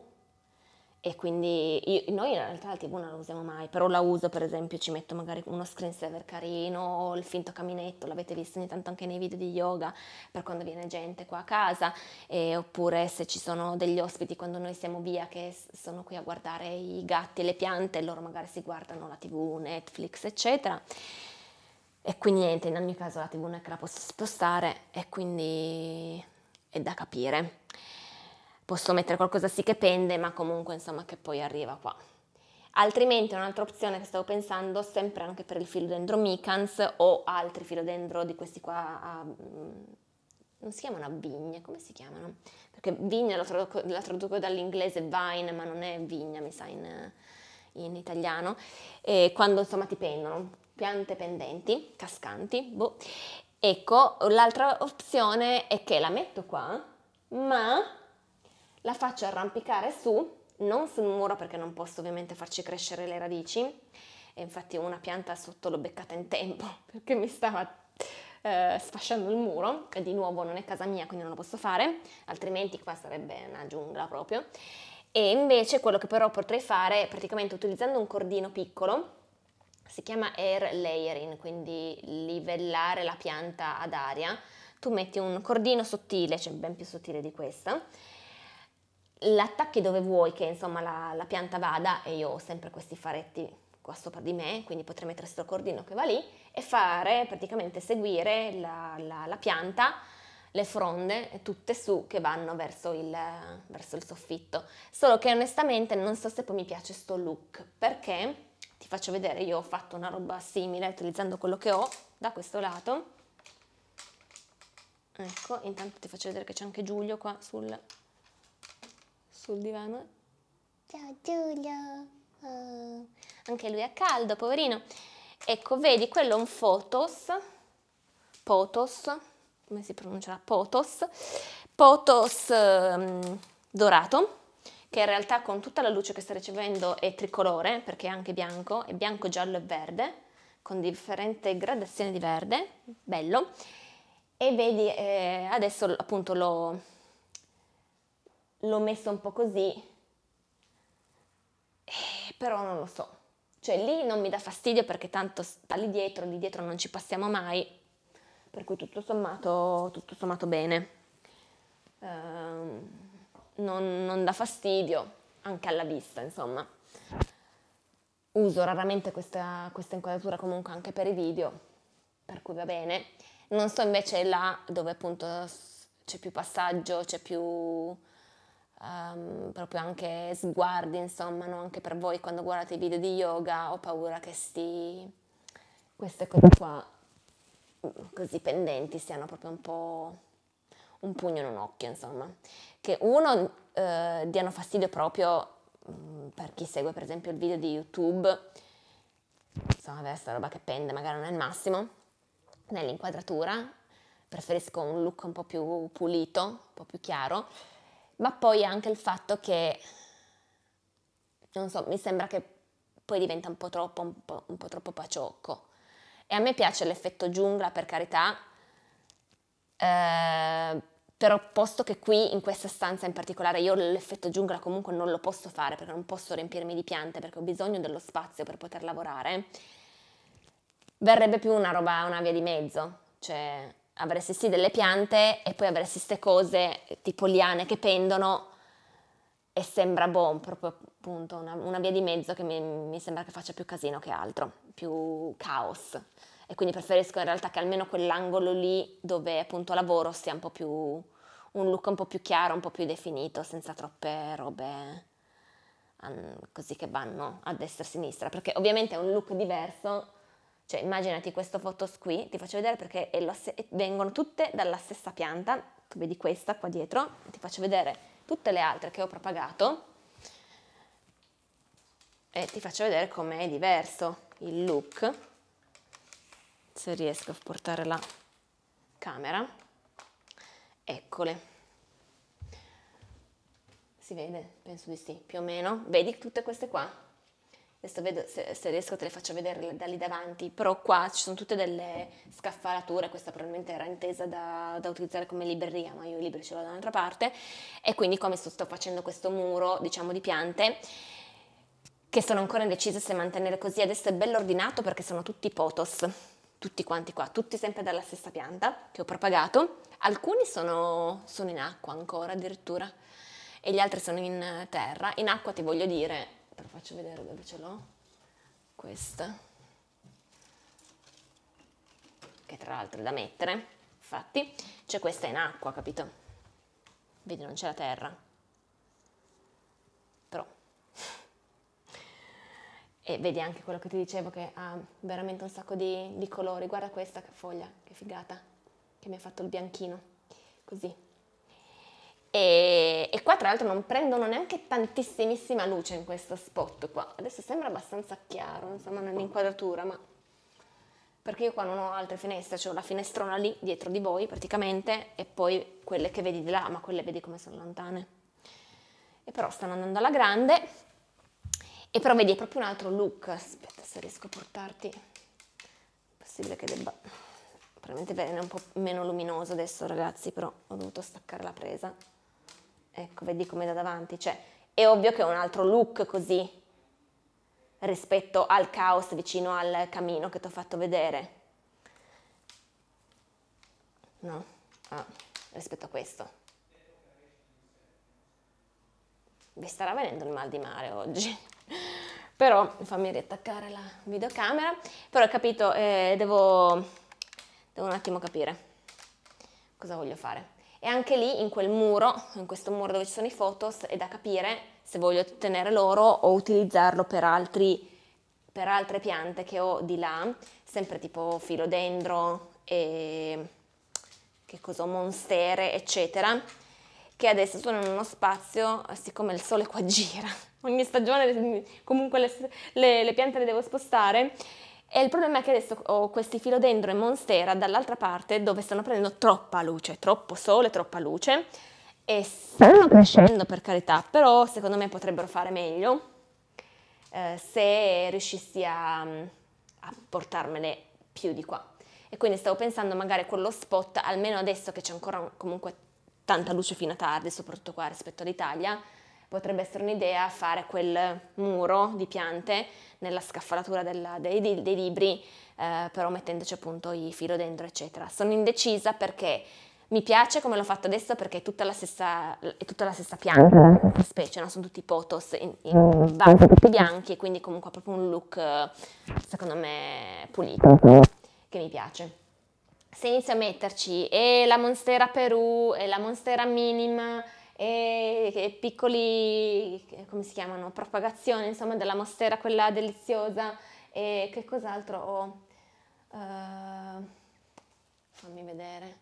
e quindi io, noi in realtà la tv non la usiamo mai, però la uso per esempio, ci metto magari uno screensaver carino o il finto caminetto, l'avete visto ogni tanto anche nei video di yoga per quando viene gente qua a casa, e, oppure se ci sono degli ospiti quando noi siamo via che sono qui a guardare i gatti e le piante, loro magari si guardano la tv, Netflix eccetera. E quindi niente, in ogni caso la tv non è che la posso spostare e quindi è da capire posso mettere qualcosa sì che pende, ma comunque insomma che poi arriva qua. Altrimenti un'altra opzione che stavo pensando, sempre anche per il filodendro micans o altri filodendro di questi qua, a, um, non si chiamano a vigne, come si chiamano? Perché vigna la, traduco, traduco dall'inglese vine, ma non è vigna, mi sa in, in italiano, e quando insomma ti pendono, piante pendenti, cascanti, boh. Ecco, l'altra opzione è che la metto qua, ma la faccio arrampicare su, non sul muro perché non posso ovviamente farci crescere le radici, e infatti una pianta sotto l'ho beccata in tempo perché mi stava eh, sfasciando il muro, e di nuovo non è casa mia quindi non lo posso fare, altrimenti qua sarebbe una giungla proprio. E invece quello che però potrei fare è praticamente utilizzando un cordino piccolo, si chiama air layering, quindi livellare la pianta ad aria, tu metti un cordino sottile, cioè ben più sottile di questa, l'attacchi dove vuoi che insomma la, la, pianta vada e io ho sempre questi faretti qua sopra di me, quindi potrei mettere questo cordino che va lì e fare praticamente seguire la, la, la pianta, le fronde tutte su che vanno verso il, verso il, soffitto. Solo che onestamente non so se poi mi piace sto look perché ti faccio vedere, io ho fatto una roba simile utilizzando quello che ho da questo lato. Ecco, intanto ti faccio vedere che c'è anche Giulio qua sul sul divano. Ciao Giulio! Uh, anche lui a caldo, poverino. Ecco, vedi, quello è un Fotos, Potos, come si pronuncia? Potos, Potos um, dorato, che in realtà con tutta la luce che sta ricevendo è tricolore, perché è anche bianco, è bianco, giallo e verde, con differente gradazione di verde, bello. E vedi, eh, adesso appunto lo, l'ho messo un po' così, eh, però non lo so. Cioè lì non mi dà fastidio perché tanto sta lì dietro, lì dietro non ci passiamo mai, per cui tutto sommato, tutto sommato bene. Um, non, non dà fastidio, anche alla vista, insomma. Uso raramente questa, questa inquadratura comunque anche per i video, per cui va bene. Non so invece là dove appunto c'è più passaggio, c'è più um, proprio anche sguardi, insomma, no? anche per voi quando guardate i video di yoga, ho paura che sti, queste cose qua mm, così pendenti siano proprio un po' un pugno in un occhio, insomma, che uno eh, diano fastidio proprio mm, per chi segue per esempio il video di YouTube, insomma, vabbè, sta roba che pende magari non è il massimo, nell'inquadratura, preferisco un look un po' più pulito, un po' più chiaro, ma poi anche il fatto che, non so, mi sembra che poi diventa un po' troppo, un po', un po troppo paciocco. E a me piace l'effetto giungla, per carità, eh, però posto che qui in questa stanza in particolare io l'effetto giungla comunque non lo posso fare perché non posso riempirmi di piante perché ho bisogno dello spazio per poter lavorare verrebbe più una roba una via di mezzo cioè avresti sì delle piante e poi avresti queste cose eh, tipo liane che pendono e sembra boh, proprio appunto una, una via di mezzo che mi, mi, sembra che faccia più casino che altro, più caos. E quindi preferisco in realtà che almeno quell'angolo lì dove appunto lavoro sia un po' più un look un po' più chiaro, un po' più definito, senza troppe robe um, così che vanno a destra e a sinistra, perché ovviamente è un look diverso cioè immaginati questo photos qui, ti faccio vedere perché vengono tutte dalla stessa pianta, tu vedi questa qua dietro, ti faccio vedere tutte le altre che ho propagato e ti faccio vedere com'è diverso il look, se riesco a portare la camera, eccole si vede? Penso di sì, più o meno. Vedi tutte queste qua? Adesso vedo se, se, riesco te le faccio vedere da lì davanti, però qua ci sono tutte delle scaffalature, questa probabilmente era intesa da, da utilizzare come libreria, ma io i libri ce l'ho da un'altra parte, e quindi come sto, sto facendo questo muro, diciamo, di piante, che sono ancora indecise se mantenere così, adesso è bello ordinato perché sono tutti potos, tutti quanti qua, tutti sempre dalla stessa pianta che ho propagato, alcuni sono, sono in acqua ancora addirittura, e gli altri sono in eh, terra, in acqua ti voglio dire però faccio vedere dove ce l'ho questa che tra l'altro è da mettere infatti cioè questa è in acqua capito vedi non c'è la terra però e vedi anche quello che ti dicevo che ha veramente un sacco di, di colori guarda questa che foglia che figata che mi ha fatto il bianchino così e, e, qua tra l'altro non prendono neanche tantissimissima luce in questo spot qua. Adesso sembra abbastanza chiaro, insomma, nell'inquadratura, ma perché io qua non ho altre finestre, cioè ho la finestrona lì dietro di voi praticamente e poi quelle che vedi di là, ma quelle vedi come sono lontane. E però stanno andando alla grande e però vedi è proprio un altro look. Aspetta se riesco a portarti. È possibile che debba probabilmente bene, è un po' meno luminoso adesso ragazzi, però ho dovuto staccare la presa. Ecco, vedi come da davanti, cioè è ovvio che è un altro look così rispetto al caos vicino al camino che ti ho fatto vedere. No? Ah, rispetto a questo. Vi starà venendo il mal di mare oggi. Però fammi riattaccare la videocamera. Però ho capito, eh, devo, devo un attimo capire cosa voglio fare. E anche lì, in quel muro, in questo muro dove ci sono i photos, è da capire se voglio tenere l'oro o utilizzarlo per, altri, per altre piante che ho di là, sempre tipo filodendro e che cos'ho, monstere, eccetera, che adesso sono in uno spazio, siccome il sole qua gira, ogni stagione comunque le, le, le piante le devo spostare, e il problema è che adesso ho questi filodendro e monstera dall'altra parte dove stanno prendendo troppa luce, troppo sole, troppa luce e stanno crescendo per carità, però secondo me potrebbero fare meglio eh, se riuscissi a, a portarmele più di qua. E quindi stavo pensando magari quello spot, almeno adesso che c'è ancora comunque tanta luce fino a tardi, soprattutto qua rispetto all'Italia, potrebbe essere un'idea fare quel muro di piante nella scaffalatura della, dei, dei, dei, libri, eh, però mettendoci appunto i filo dentro, eccetera. Sono indecisa perché mi piace come l'ho fatto adesso perché è tutta la stessa, tutta la stessa pianta, la mhm. specie, no? sono tutti potos, in, in, in, mhm. tutti bianchi e quindi comunque ha proprio un look secondo me pulito, mhm. che mi piace. Se inizio a metterci e la monstera Perù e la monstera minima, e, piccoli, come si chiamano, propagazione insomma della mostera quella deliziosa e che cos'altro ho? uh, fammi vedere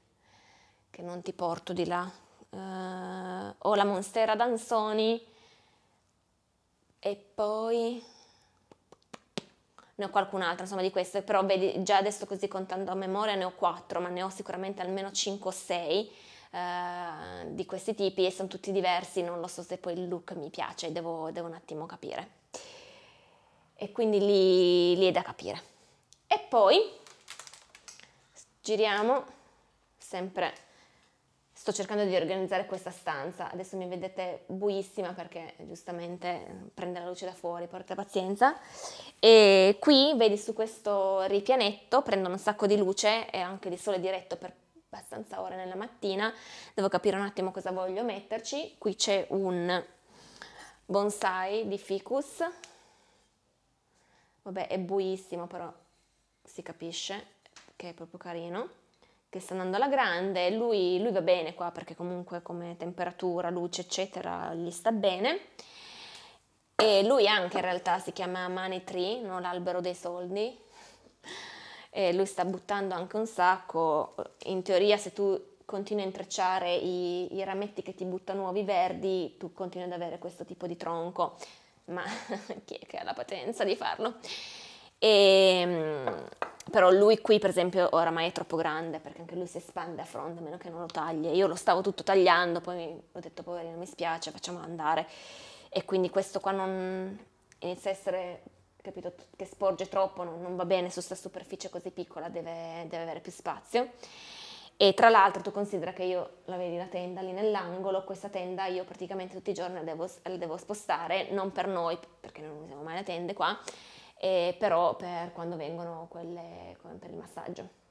che non ti porto di là. Uh, ho la monstera d'Ansoni e poi ne ho qualcun'altra, insomma, di queste, però vedi, già adesso così contando a memoria ne ho quattro ma ne ho sicuramente almeno 5 o 6 eh, di questi tipi e sono tutti diversi, non lo so se poi il look mi piace, devo, devo un attimo capire. E quindi lì, lì è da capire. E poi giriamo sempre, sto cercando di organizzare questa stanza, adesso mi vedete buissima perché giustamente prende la luce da fuori, porta pazienza, e qui vedi su questo ripianetto prendo un sacco di luce e anche di sole diretto per abbastanza ore nella mattina, devo capire un attimo cosa voglio metterci. Qui c'è un bonsai di ficus, vabbè è buissimo però si capisce che è proprio carino, che sta andando alla grande, lui, lui va bene qua perché comunque come temperatura, luce eccetera gli sta bene. E lui anche in realtà si chiama Money Tree, non l'albero dei soldi, eh, lui sta buttando anche un sacco, in teoria se tu continui a intrecciare i, i rametti che ti butta nuovi verdi, tu continui ad avere questo tipo di tronco, ma chi è che ha la potenza di farlo? E, ehm, però lui qui per esempio oramai è troppo grande perché anche lui si espande a fronte a meno che non lo tagli. Io lo stavo tutto tagliando, poi ho detto poverino mi spiace, facciamolo andare. E quindi questo qua non inizia a essere capito, che sporge troppo, non, non va bene su questa superficie così piccola, deve, deve avere più spazio. E tra l'altro tu considera che io la vedi la tenda lì nell'angolo, questa tenda io praticamente tutti i giorni la devo, la devo spostare, non per noi, perché non usiamo mai la tenda qua, eh, però per quando vengono quelle per il massaggio.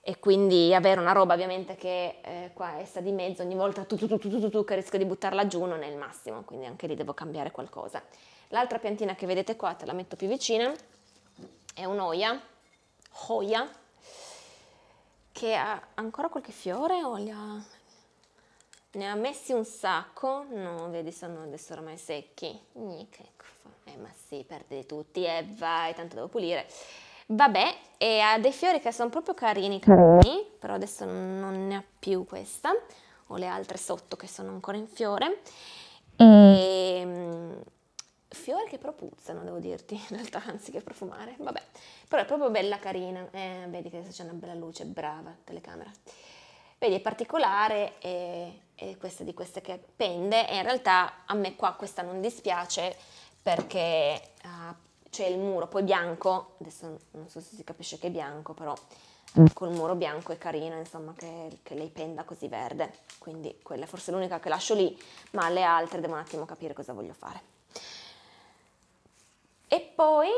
E quindi avere una roba ovviamente che eh, qua è sta di mezzo ogni volta tu, tu, tu, tu, tu, tu che rischio di buttarla giù non è il massimo, quindi anche lì devo cambiare qualcosa. L'altra piantina che vedete qua, te la metto più vicina, è un'oia, hoia, che ha ancora qualche fiore o ne ha messi un sacco? No, vedi, sono adesso ormai secchi. Eh, ma si, sì, perde tutti, e eh, vai, tanto devo pulire. Vabbè, e ha dei fiori che sono proprio carini, carini, però adesso non ne ha più questa, Ho le altre sotto che sono ancora in fiore. E mm che però puzzano, devo dirti, in realtà, anziché profumare, vabbè, però è proprio bella carina, eh, vedi che adesso c'è una bella luce, brava telecamera. Vedi, è particolare è, e questa di queste che pende e in realtà a me qua questa non dispiace perché uh, c'è il muro, poi bianco, adesso non so se si capisce che è bianco, però col muro bianco è carino, insomma, che, che lei penda così verde. Quindi quella è forse l'unica che lascio lì, ma le altre devo un attimo capire cosa voglio fare. E poi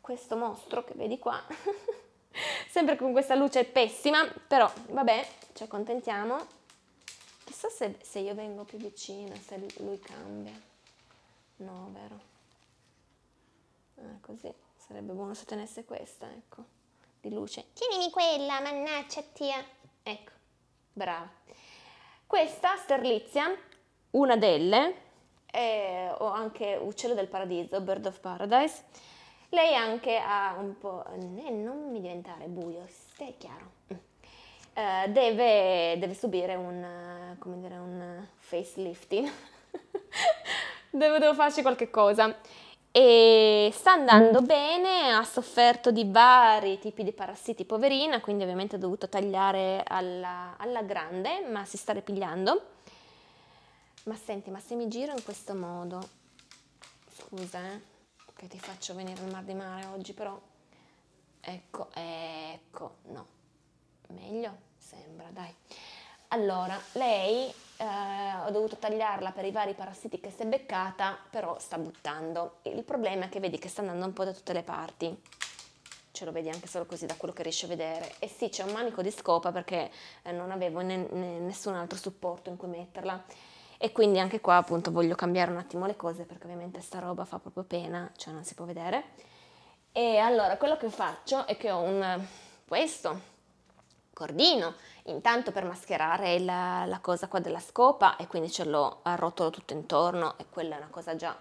questo mostro che vedi qua, sempre con questa luce pessima, però vabbè, ci accontentiamo. Chissà se, se io vengo più vicino, se lui cambia. No, vero? Ah, così sarebbe buono se tenesse questa, ecco, di luce. Tienimi quella, mannaggia tia. Ecco, brava. Questa sterlizia, una delle, e ho anche Uccello del Paradiso, Bird of Paradise. Lei anche ha un po'... Eh, non mi diventare buio, stai chiaro. Mm. Eh, deve, deve, subire un, eh, come dire, un facelifting. devo, devo farci qualche cosa. E sta andando bene, ha sofferto di vari tipi di parassiti poverina, quindi ovviamente ha dovuto tagliare alla, alla grande, ma si sta ripigliando ma senti ma se mi giro in questo modo scusa eh, che ti faccio venire il mar di mare oggi però ecco ecco no meglio sembra dai allora lei eh, ho dovuto tagliarla per i vari parassiti che si è beccata però sta buttando il problema è che vedi che sta andando un po' da tutte le parti ce lo vedi anche solo così da quello che riesci a vedere. E sì, c'è un manico di scopa perché eh, non avevo ne, ne, nessun altro supporto in cui metterla. E quindi anche qua appunto voglio cambiare un attimo le cose perché ovviamente sta roba fa proprio pena, cioè non si può vedere. E allora quello che faccio è che ho un, questo cordino, intanto per mascherare la, la cosa qua della scopa e quindi ce l'ho arrotolo tutto intorno e quella è una cosa già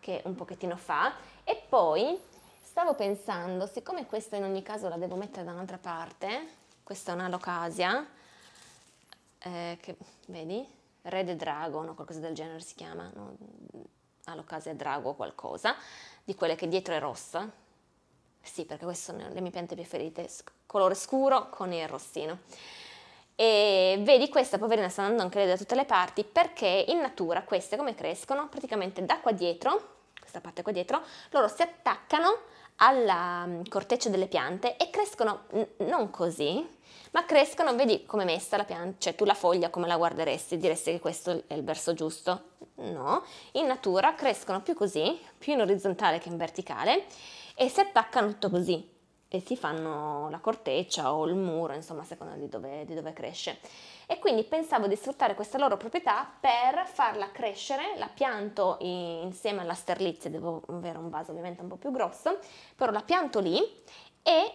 che un pochettino fa. E poi stavo pensando, siccome questa in ogni caso la devo mettere da un'altra parte, questa è una locasia, eh, che vedi? Red Dragon o qualcosa del genere si chiama, no? all'occasione Drago o qualcosa, di quelle che dietro è rossa, sì perché queste sono le mie piante preferite, colore scuro con il rossino. E vedi questa poverina sta andando anche lei da tutte le parti perché in natura queste come crescono? Praticamente da qua dietro, questa parte qua dietro, loro si attaccano alla mm, corteccia delle piante e crescono non così, ma crescono, vedi come è messa la pianta, cioè tu la foglia come la guarderesti, diresti che questo è il verso giusto? No, in natura crescono più così, più in orizzontale che in verticale e si attaccano tutto così e si fanno la corteccia o il muro, insomma, a seconda di dove, di dove cresce. E quindi pensavo di sfruttare questa loro proprietà per farla crescere, la pianto insieme alla sterlizia, devo avere un vaso ovviamente un po' più grosso, però la pianto lì e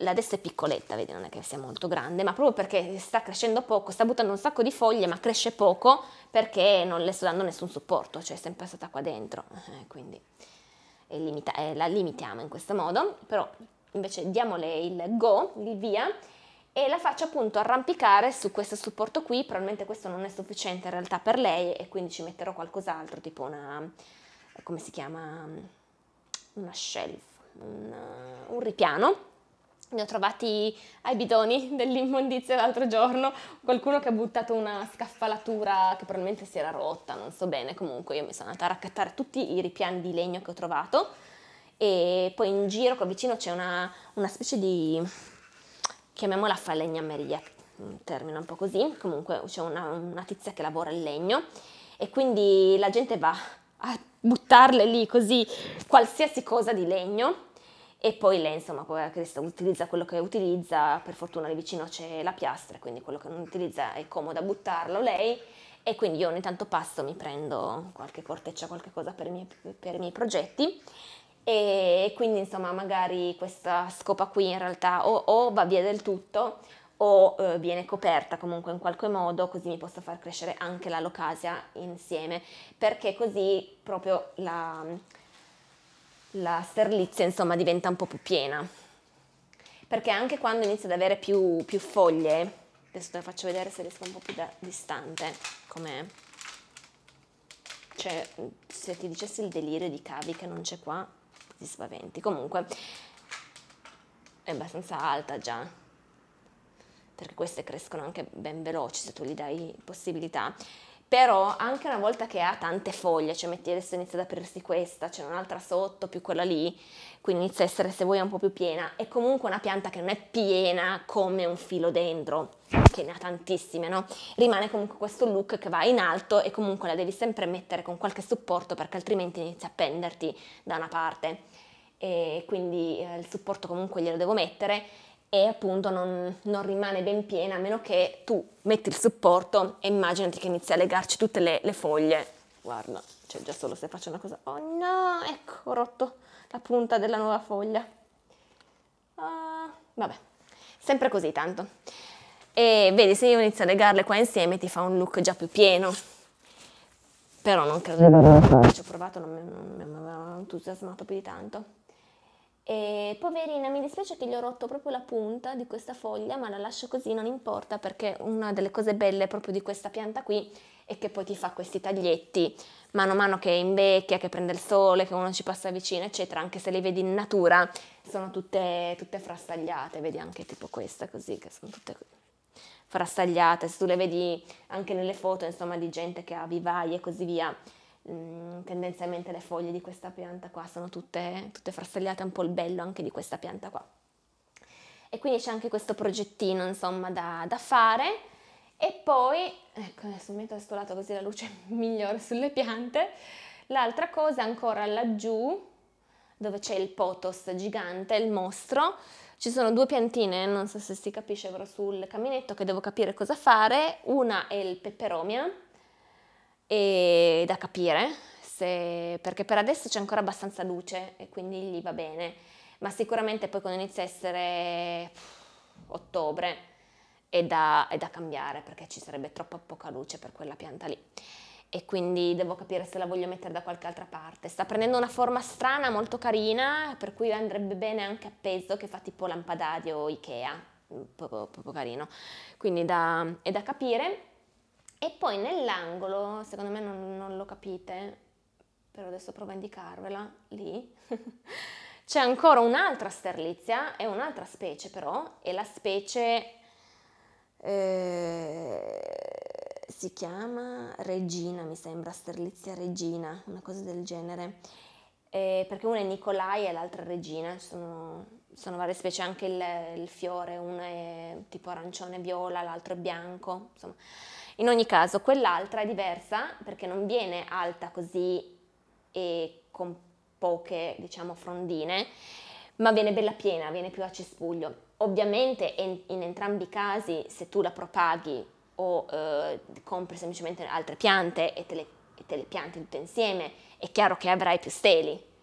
la destra è piccoletta, vedi, non è che sia molto grande, ma proprio perché sta crescendo poco, sta buttando un sacco di foglie, ma cresce poco perché non le sto dando nessun supporto, cioè è sempre stata qua dentro, eh, quindi limita- eh, la limitiamo in questo modo, però invece diamole il go, il via, e la faccio appunto arrampicare su questo supporto qui, probabilmente questo non è sufficiente in realtà per lei e quindi ci metterò qualcos'altro, tipo una, come si chiama, una shelf, una, un ripiano, ne ho trovati ai bidoni dell'immondizia l'altro giorno, qualcuno che ha buttato una scaffalatura che probabilmente si era rotta, non so bene, comunque io mi sono andata a raccattare tutti i ripiani di legno che ho trovato e poi in giro qua vicino c'è una, una specie di, chiamiamola falegnameria, un termine un po' così, comunque c'è una, una tizia che lavora il legno e quindi la gente va a buttarle lì così qualsiasi cosa di legno e poi lei, insomma, poi utilizza quello che utilizza, per fortuna lì vicino c'è la piastra, quindi quello che non utilizza è comoda buttarlo lei. E quindi io ogni tanto passo, mi prendo qualche corteccia, qualche cosa per i miei, per i miei progetti. E quindi, insomma, magari questa scopa qui in realtà o, o va via del tutto o eh, viene coperta comunque in qualche modo, così mi posso far crescere anche la locasia insieme, perché così proprio la la sterlizia insomma diventa un po' più piena perché anche quando inizia ad avere più, più foglie adesso te la faccio vedere se riesco un po' più da distante com'è cioè se ti dicessi il delirio di cavi che non c'è qua ti spaventi comunque è abbastanza alta già perché queste crescono anche ben veloci se tu gli dai possibilità però anche una volta che ha tante foglie, cioè metti adesso inizia ad aprirsi questa, c'è un'altra sotto, più quella lì, quindi inizia a essere se vuoi un po' più piena, è comunque una pianta che non è piena come un filo dentro, che ne ha tantissime, no? Rimane comunque questo look che va in alto e comunque la devi sempre mettere con qualche supporto perché altrimenti inizia a penderti da una parte e quindi eh, il supporto comunque glielo devo mettere e appunto non, non, rimane ben piena a meno che tu metti il supporto e immaginati che inizia a legarci tutte le, le foglie. Guarda, cioè già solo se faccio una cosa... Oh no, ecco, ho rotto la punta della nuova foglia. Uh, vabbè, sempre così tanto. E vedi, se io inizio a legarle qua insieme ti fa un look già più pieno. Però non credo di farlo. Ci ho provato, non mi, non mi aveva entusiasmato più di tanto. E poverina, mi dispiace che gli ho rotto proprio la punta di questa foglia, ma la lascio così, non importa, perché una delle cose belle proprio di questa pianta qui è che poi ti fa questi taglietti, mano a mano che invecchia, che prende il sole, che uno ci passa vicino, eccetera, anche se le vedi in natura, sono tutte, tutte frastagliate, vedi anche tipo questa così, che sono tutte frastagliate, se tu le vedi anche nelle foto, insomma, di gente che ha vivai e così via, Mm, tendenzialmente le foglie di questa pianta qua sono tutte, tutte è un po' il bello anche di questa pianta qua. E quindi c'è anche questo progettino insomma da, da fare. E poi, ecco adesso metto da questo lato così la luce migliore sulle piante, l'altra cosa ancora laggiù, dove c'è il potos gigante, il mostro, ci sono due piantine, non so se si capisce, però sul caminetto che devo capire cosa fare, una è il peperomia, e da capire, se, perché per adesso c'è ancora abbastanza luce e quindi gli va bene, ma sicuramente poi quando inizia a essere pff, ottobre è da, è da cambiare perché ci sarebbe troppa poca luce per quella pianta lì e quindi devo capire se la voglio mettere da qualche altra parte. Sta prendendo una forma strana, molto carina, per cui andrebbe bene anche appeso che fa tipo lampadario Ikea, poco, poco carino. Quindi da, è da capire. E poi nell'angolo, secondo me non, non lo capite, però adesso provo a indicarvela, lì, c'è ancora un'altra sterlizia, è un'altra specie però, è la specie eh, si chiama Regina, mi sembra, sterlizia Regina, una cosa del genere, eh, perché una è Nicolai e l'altra è Regina, sono, sono varie specie, anche il, il fiore, una è tipo arancione viola, l'altro è bianco, insomma... In ogni caso quell'altra è diversa perché non viene alta così e con poche diciamo frondine, ma viene bella piena, viene più a cespuglio. Ovviamente in, in entrambi i casi se tu la propaghi o eh, compri semplicemente altre piante e te, le, e te le pianti tutte insieme, è chiaro che avrai più steli,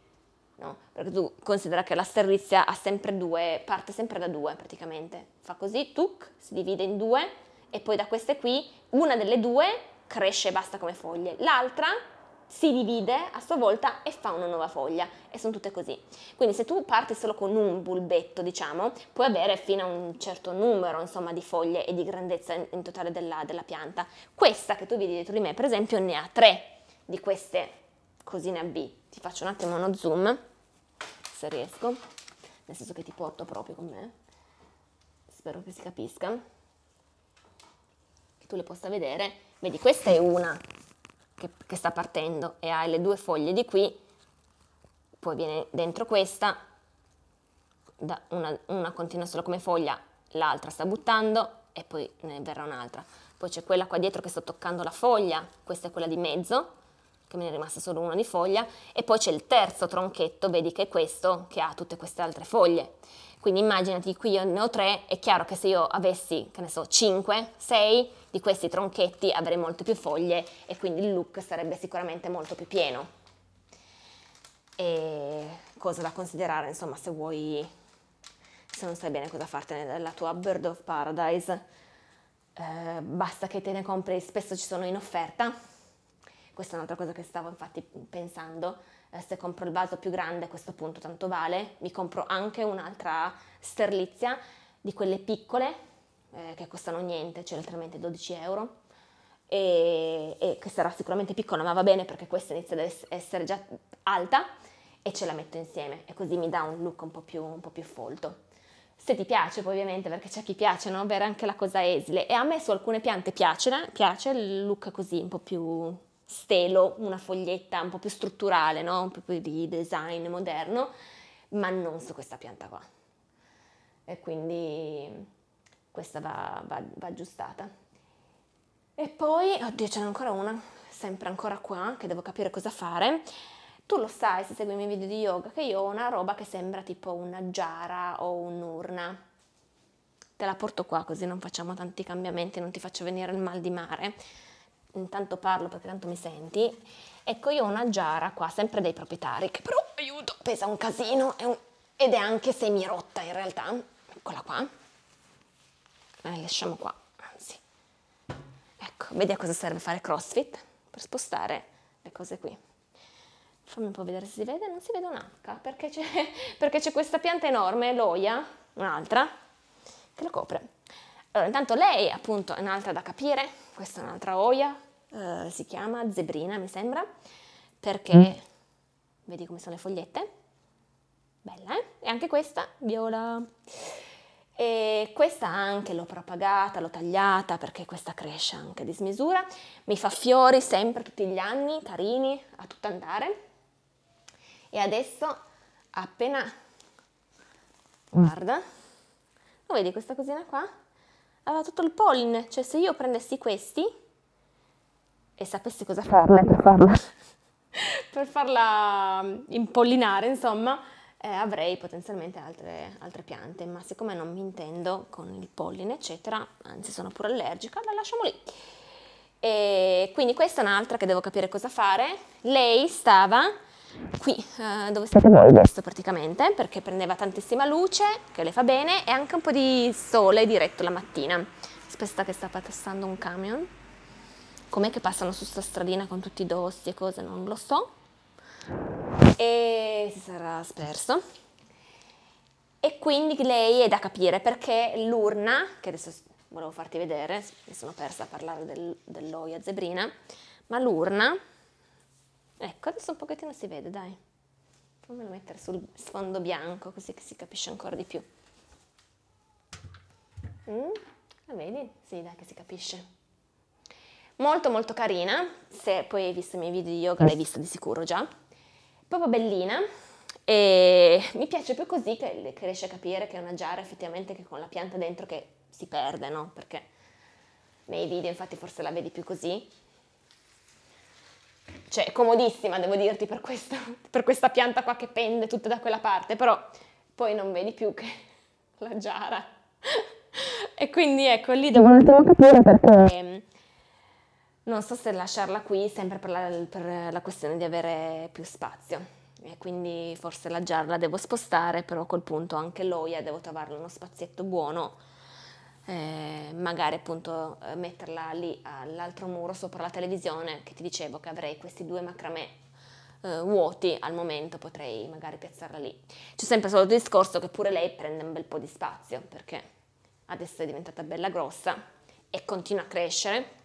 No? Perché tu considera che la sterlizia ha sempre due, parte sempre da due praticamente, fa così, tuc, si divide in due e poi da queste qui una delle due cresce e basta come foglie, l'altra si divide a sua volta e fa una nuova foglia e sono tutte così. Quindi se tu parti solo con un bulbetto, diciamo, puoi avere fino a un certo numero, insomma, di foglie e di grandezza in, in totale della, della pianta. Questa che tu vedi dietro di me, per esempio, ne ha tre di queste cosine a B. Ti faccio un attimo uno zoom, se riesco, nel senso che ti porto proprio con me. Spero che si capisca tu le possa vedere, vedi questa è una che, che sta partendo e ha le due foglie di qui, poi viene dentro questa, una, una continua solo come foglia, l'altra sta buttando e poi ne verrà un'altra. Poi c'è quella qua dietro che sta toccando la foglia, questa è quella di mezzo, che me ne è rimasta solo una di foglia, e poi c'è il terzo tronchetto, vedi che è questo che ha tutte queste altre foglie. Quindi immaginati, qui io ne ho tre, è chiaro che se io avessi, che ne so, 5, 6 di questi tronchetti avrei molte più foglie e quindi il look sarebbe sicuramente molto più pieno. E cosa da considerare, insomma, se vuoi, se non sai bene cosa fartene della tua Bird of Paradise, eh, basta che te ne compri, spesso ci sono in offerta. Questa è un'altra cosa che stavo infatti pensando eh, se compro il vaso più grande a questo punto tanto vale, mi compro anche un'altra sterlizia di quelle piccole eh, che costano niente, cioè letteralmente 12 euro. E, e, che sarà sicuramente piccola, ma va bene perché questa inizia ad essere già alta e ce la metto insieme e così mi dà un look un po' più, un po più folto. Se ti piace, poi ovviamente, perché c'è chi piace, no? Bere anche la cosa esile. E a me su alcune piante piace, piace il look così, un po' più stelo, una foglietta un po' più strutturale, no? un po' più di design moderno, ma non su questa pianta qua. E quindi questa va, va, va aggiustata. E poi, oddio ce n'è ancora una, sempre ancora qua, che devo capire cosa fare. Tu lo sai se segui i miei video di yoga che io ho una roba che sembra tipo una giara o un'urna. Te la porto qua così non facciamo tanti cambiamenti, non ti faccio venire il mal di mare intanto parlo perché tanto mi senti, ecco io ho una giara qua, sempre dei proprietari, che però, aiuto, pesa un casino è un, ed è anche semirotta in realtà, eccola qua, la eh, lasciamo qua, anzi, ecco, vedi a cosa serve fare crossfit, per spostare le cose qui. Fammi un po' vedere se si vede, non si vede un H, perché c'è, perché c'è questa pianta enorme, l'oia, un'altra, che lo copre. Eh, intanto lei appunto è un'altra da capire, questa è un'altra oia, eh, si chiama zebrina mi sembra, perché mm. vedi come sono le fogliette? Bella, eh? E anche questa viola. E questa anche l'ho propagata, l'ho tagliata perché questa cresce anche a dismisura. Mi fa fiori sempre tutti gli anni, carini, a tutto andare. E adesso appena... Mm. Guarda, lo vedi questa cosina qua? aveva tutto il polline, cioè se io prendessi questi e sapessi cosa farle per farla, per farla mm, impollinare, insomma, eh, avrei potenzialmente altre, altre, piante, ma siccome non mi intendo con il polline, eccetera, anzi sono pure allergica, la lasciamo lì. E quindi questa è un'altra che devo capire cosa fare. Lei stava qui eh, dove state voi adesso praticamente perché prendeva tantissima luce che le fa bene e anche un po' di sole diretto la mattina aspetta che sta passando un camion com'è che passano su sta stradina con tutti i dossi e cose non lo so e si sarà sperso e quindi lei è da capire perché l'urna che adesso volevo farti vedere mi sono persa a parlare del, dell'oia zebrina ma l'urna Ecco, adesso un pochettino si vede, dai. Fammelo mettere sul sfondo bianco così che si capisce ancora di più. Mm, la ah, vedi? Sì, dai che si capisce. Molto molto carina, se poi hai visto i miei video di yoga l'hai vista di sicuro già. Proprio bellina e mi piace più così che, che riesci a capire che è una giara effettivamente che con la pianta dentro che si perde, no? Perché nei video infatti forse la vedi più così, cioè comodissima devo dirti per questa, per questa pianta qua che pende tutta da quella parte, però poi non vedi più che la giara. e quindi ecco, lì devo un attimo capire perché... Ehm, non so se lasciarla qui, sempre per la, per la questione di avere più spazio. E quindi forse la giara la devo spostare, però a quel punto anche l'oia devo trovarle uno spazietto buono eh, magari appunto eh, metterla lì all'altro muro sopra la televisione che ti dicevo che avrei questi due macramè eh, vuoti al momento potrei magari piazzarla lì. C'è sempre solo il discorso che pure lei prende un bel po' di spazio perché adesso è diventata bella grossa e continua a crescere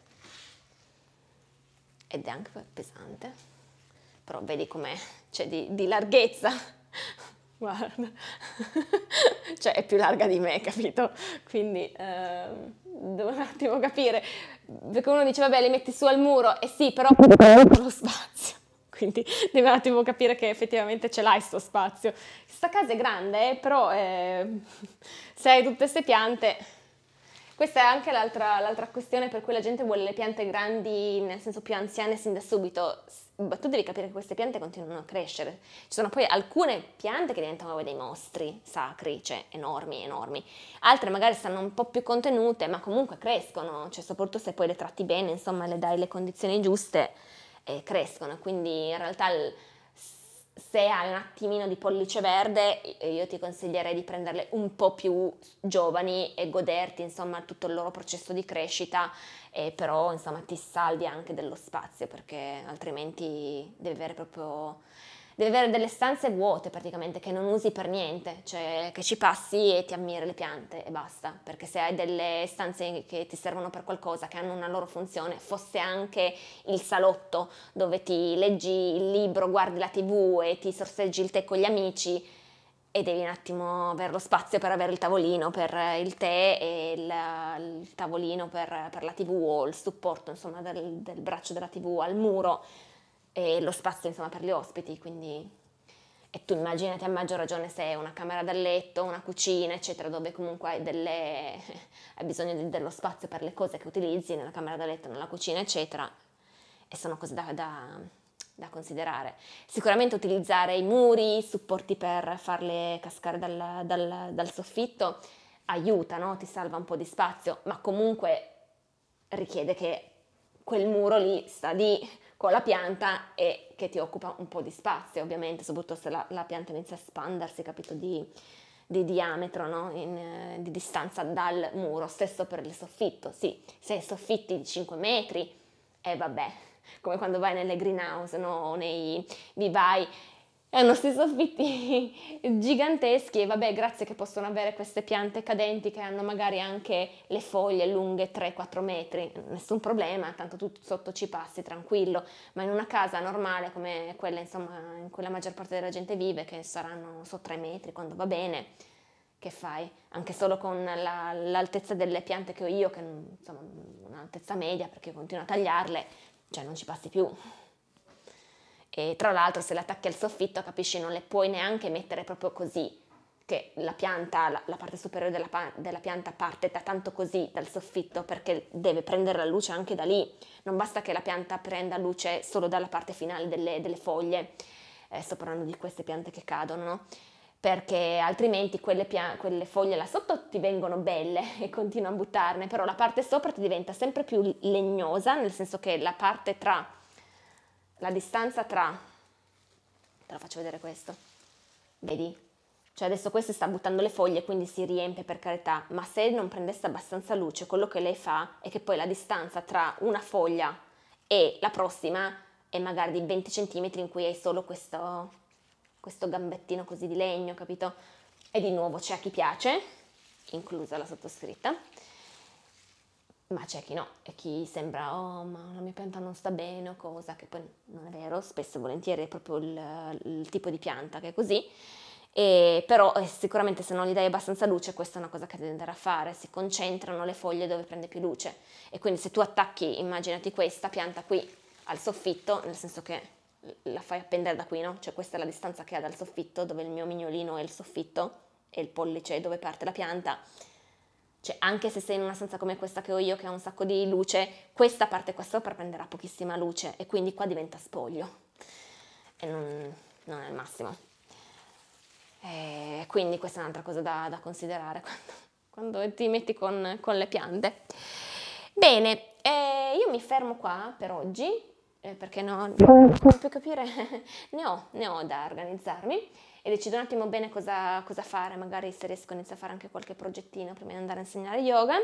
ed è anche pesante, però vedi com'è, c'è cioè di, di larghezza guarda, cioè è più larga di me, capito? Quindi ehm, devo un attimo capire, perché uno dice vabbè le metti su al muro, e eh sì però lo spazio, quindi devo un attimo capire che effettivamente ce l'hai sto spazio. Questa casa è grande, eh, però eh, se hai tutte queste piante... Questa è anche l'altra, l'altra questione per cui la gente vuole le piante grandi, nel senso più anziane sin da subito ma tu devi capire che queste piante continuano a crescere. Ci sono poi alcune piante che diventano dei mostri sacri, cioè enormi, enormi. Altre magari stanno un po' più contenute, ma comunque crescono, cioè soprattutto se poi le tratti bene, insomma, le dai le condizioni giuste, eh, crescono. Quindi in realtà il, se hai un attimino di pollice verde, io ti consiglierei di prenderle un po' più giovani e goderti, insomma, tutto il loro processo di crescita e però insomma ti salvi anche dello spazio perché altrimenti devi avere proprio devi avere delle stanze vuote praticamente che non usi per niente, cioè che ci passi e ti ammiri le piante e basta, perché se hai delle stanze che ti servono per qualcosa, che hanno una loro funzione, fosse anche il salotto dove ti leggi il libro, guardi la tv e ti sorseggi il tè con gli amici, e devi un attimo avere lo spazio per avere il tavolino per eh, il tè e il, eh, il tavolino per, per, la tv o il supporto insomma, del, del, braccio della tv al muro e lo spazio insomma, per gli ospiti quindi e tu immaginati a maggior ragione se è una camera da letto, una cucina, eccetera, dove comunque hai, delle, hai bisogno di, dello spazio per le cose che utilizzi nella camera da letto, nella cucina, eccetera. E sono cose da, da da considerare. Sicuramente utilizzare i muri, i supporti per farle cascare dal, dal, dal soffitto aiuta, no? ti salva un po' di spazio, ma comunque richiede che quel muro lì sta lì con la pianta e che ti occupa un po' di spazio, ovviamente, soprattutto se la, la pianta inizia a espandersi, capito, di, di diametro, no? In, eh, di distanza dal muro. Stesso per il soffitto, sì, se soffitti di 5 metri, e eh, vabbè, come quando vai nelle greenhouse no? o nei vivai. Hanno questi soffitti giganteschi e vabbè, grazie che possono avere queste piante cadenti che hanno magari anche le foglie lunghe 3-4 metri, nessun problema, tanto tu sotto ci passi tranquillo, ma in una casa normale come quella insomma in cui la maggior parte della gente vive, che saranno so 3 metri quando va bene, che fai? Anche solo con la, l'altezza delle piante che ho io, che insomma un'altezza media perché continuo a tagliarle, cioè non ci passi più. E tra l'altro se le attacchi al soffitto, capisci, non le puoi neanche mettere proprio così, che la pianta, la, la parte superiore della, della, pianta parte da tanto così dal soffitto perché deve prendere la luce anche da lì. Non basta che la pianta prenda luce solo dalla parte finale delle, delle foglie. Eh, sto parlando di queste piante che cadono, no? perché altrimenti quelle, pia- quelle, foglie là sotto ti vengono belle e continuano a buttarne, però la parte sopra ti diventa sempre più legnosa, nel senso che la parte tra, la distanza tra, te la faccio vedere questo, vedi? Cioè adesso questa sta buttando le foglie, quindi si riempie per carità, ma se non prendesse abbastanza luce, quello che lei fa è che poi la distanza tra una foglia e la prossima è magari di 20 cm in cui hai solo questo questo gambettino così di legno, capito? E di nuovo c'è a chi piace, inclusa la sottoscritta, ma c'è chi no, e chi sembra, oh ma la mia pianta non sta bene o cosa, che poi non è vero, spesso e volentieri è proprio il, il tipo di pianta che è così, e, però eh, sicuramente se non gli dai abbastanza luce questa è una cosa che devi andare a fare, si concentrano le foglie dove prende più luce e quindi se tu attacchi, immaginati questa pianta qui al soffitto, nel senso che la fai appendere da qui, no? Cioè questa è la distanza che ha dal soffitto, dove il mio mignolino è il soffitto e il pollice è dove parte la pianta. Cioè anche se sei in una stanza come questa che ho io, che ha un sacco di luce, questa parte qua sopra prenderà pochissima luce e quindi qua diventa spoglio. E non, non è il massimo. E quindi questa è un'altra cosa da, da considerare quando, quando, ti metti con, con le piante. Bene, eh, io mi fermo qua per oggi eh, perché no, certo. non posso più capire, ne ho, ne ho da organizzarmi e decido un attimo bene cosa, cosa fare, magari se riesco a iniziare a fare anche qualche progettino prima di andare a insegnare yoga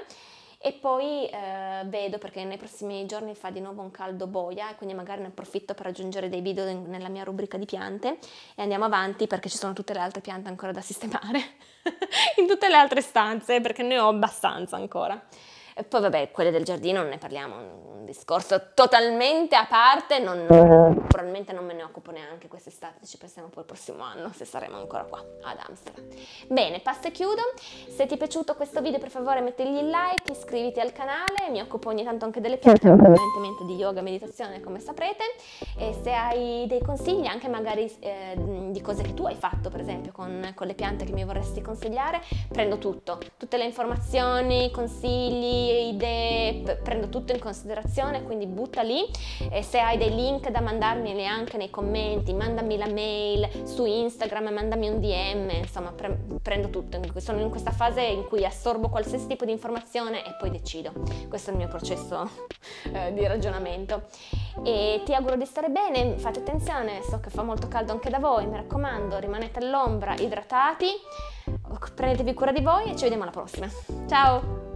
e poi eh, vedo perché nei prossimi giorni fa di nuovo un caldo boia e quindi magari ne approfitto per aggiungere dei video in, nella mia rubrica di piante e andiamo avanti perché ci sono tutte le altre piante ancora da sistemare in tutte le altre stanze perché ne ho abbastanza ancora. E poi vabbè, quelle del giardino non ne parliamo, un discorso totalmente a parte, non, eh. probabilmente non me ne occupo neanche quest'estate, ci pensiamo poi il prossimo anno se saremo ancora qua ad Amsterdam. Bene, passo e chiudo, se ti è piaciuto questo video per favore mettigli il like, iscriviti al canale, mi occupo ogni tanto anche delle piante, evidentemente di yoga, meditazione come saprete, e se hai dei consigli anche magari eh, di cose che tu hai fatto per esempio con, con le piante che mi vorresti consigliare, prendo tutto, tutte le informazioni, consigli, idee, prendo tutto in considerazione, quindi butta lì e se hai dei link da mandarmi anche nei commenti, mandami la mail su Instagram, mandami un DM, insomma pre- prendo tutto, sono in questa fase in cui assorbo qualsiasi tipo di informazione e poi decido, questo è il mio processo eh, di ragionamento e ti auguro di stare bene, fate attenzione, so che fa molto caldo anche da voi, mi raccomando rimanete all'ombra, idratati, prendetevi cura di voi e ci vediamo alla prossima. Ciao!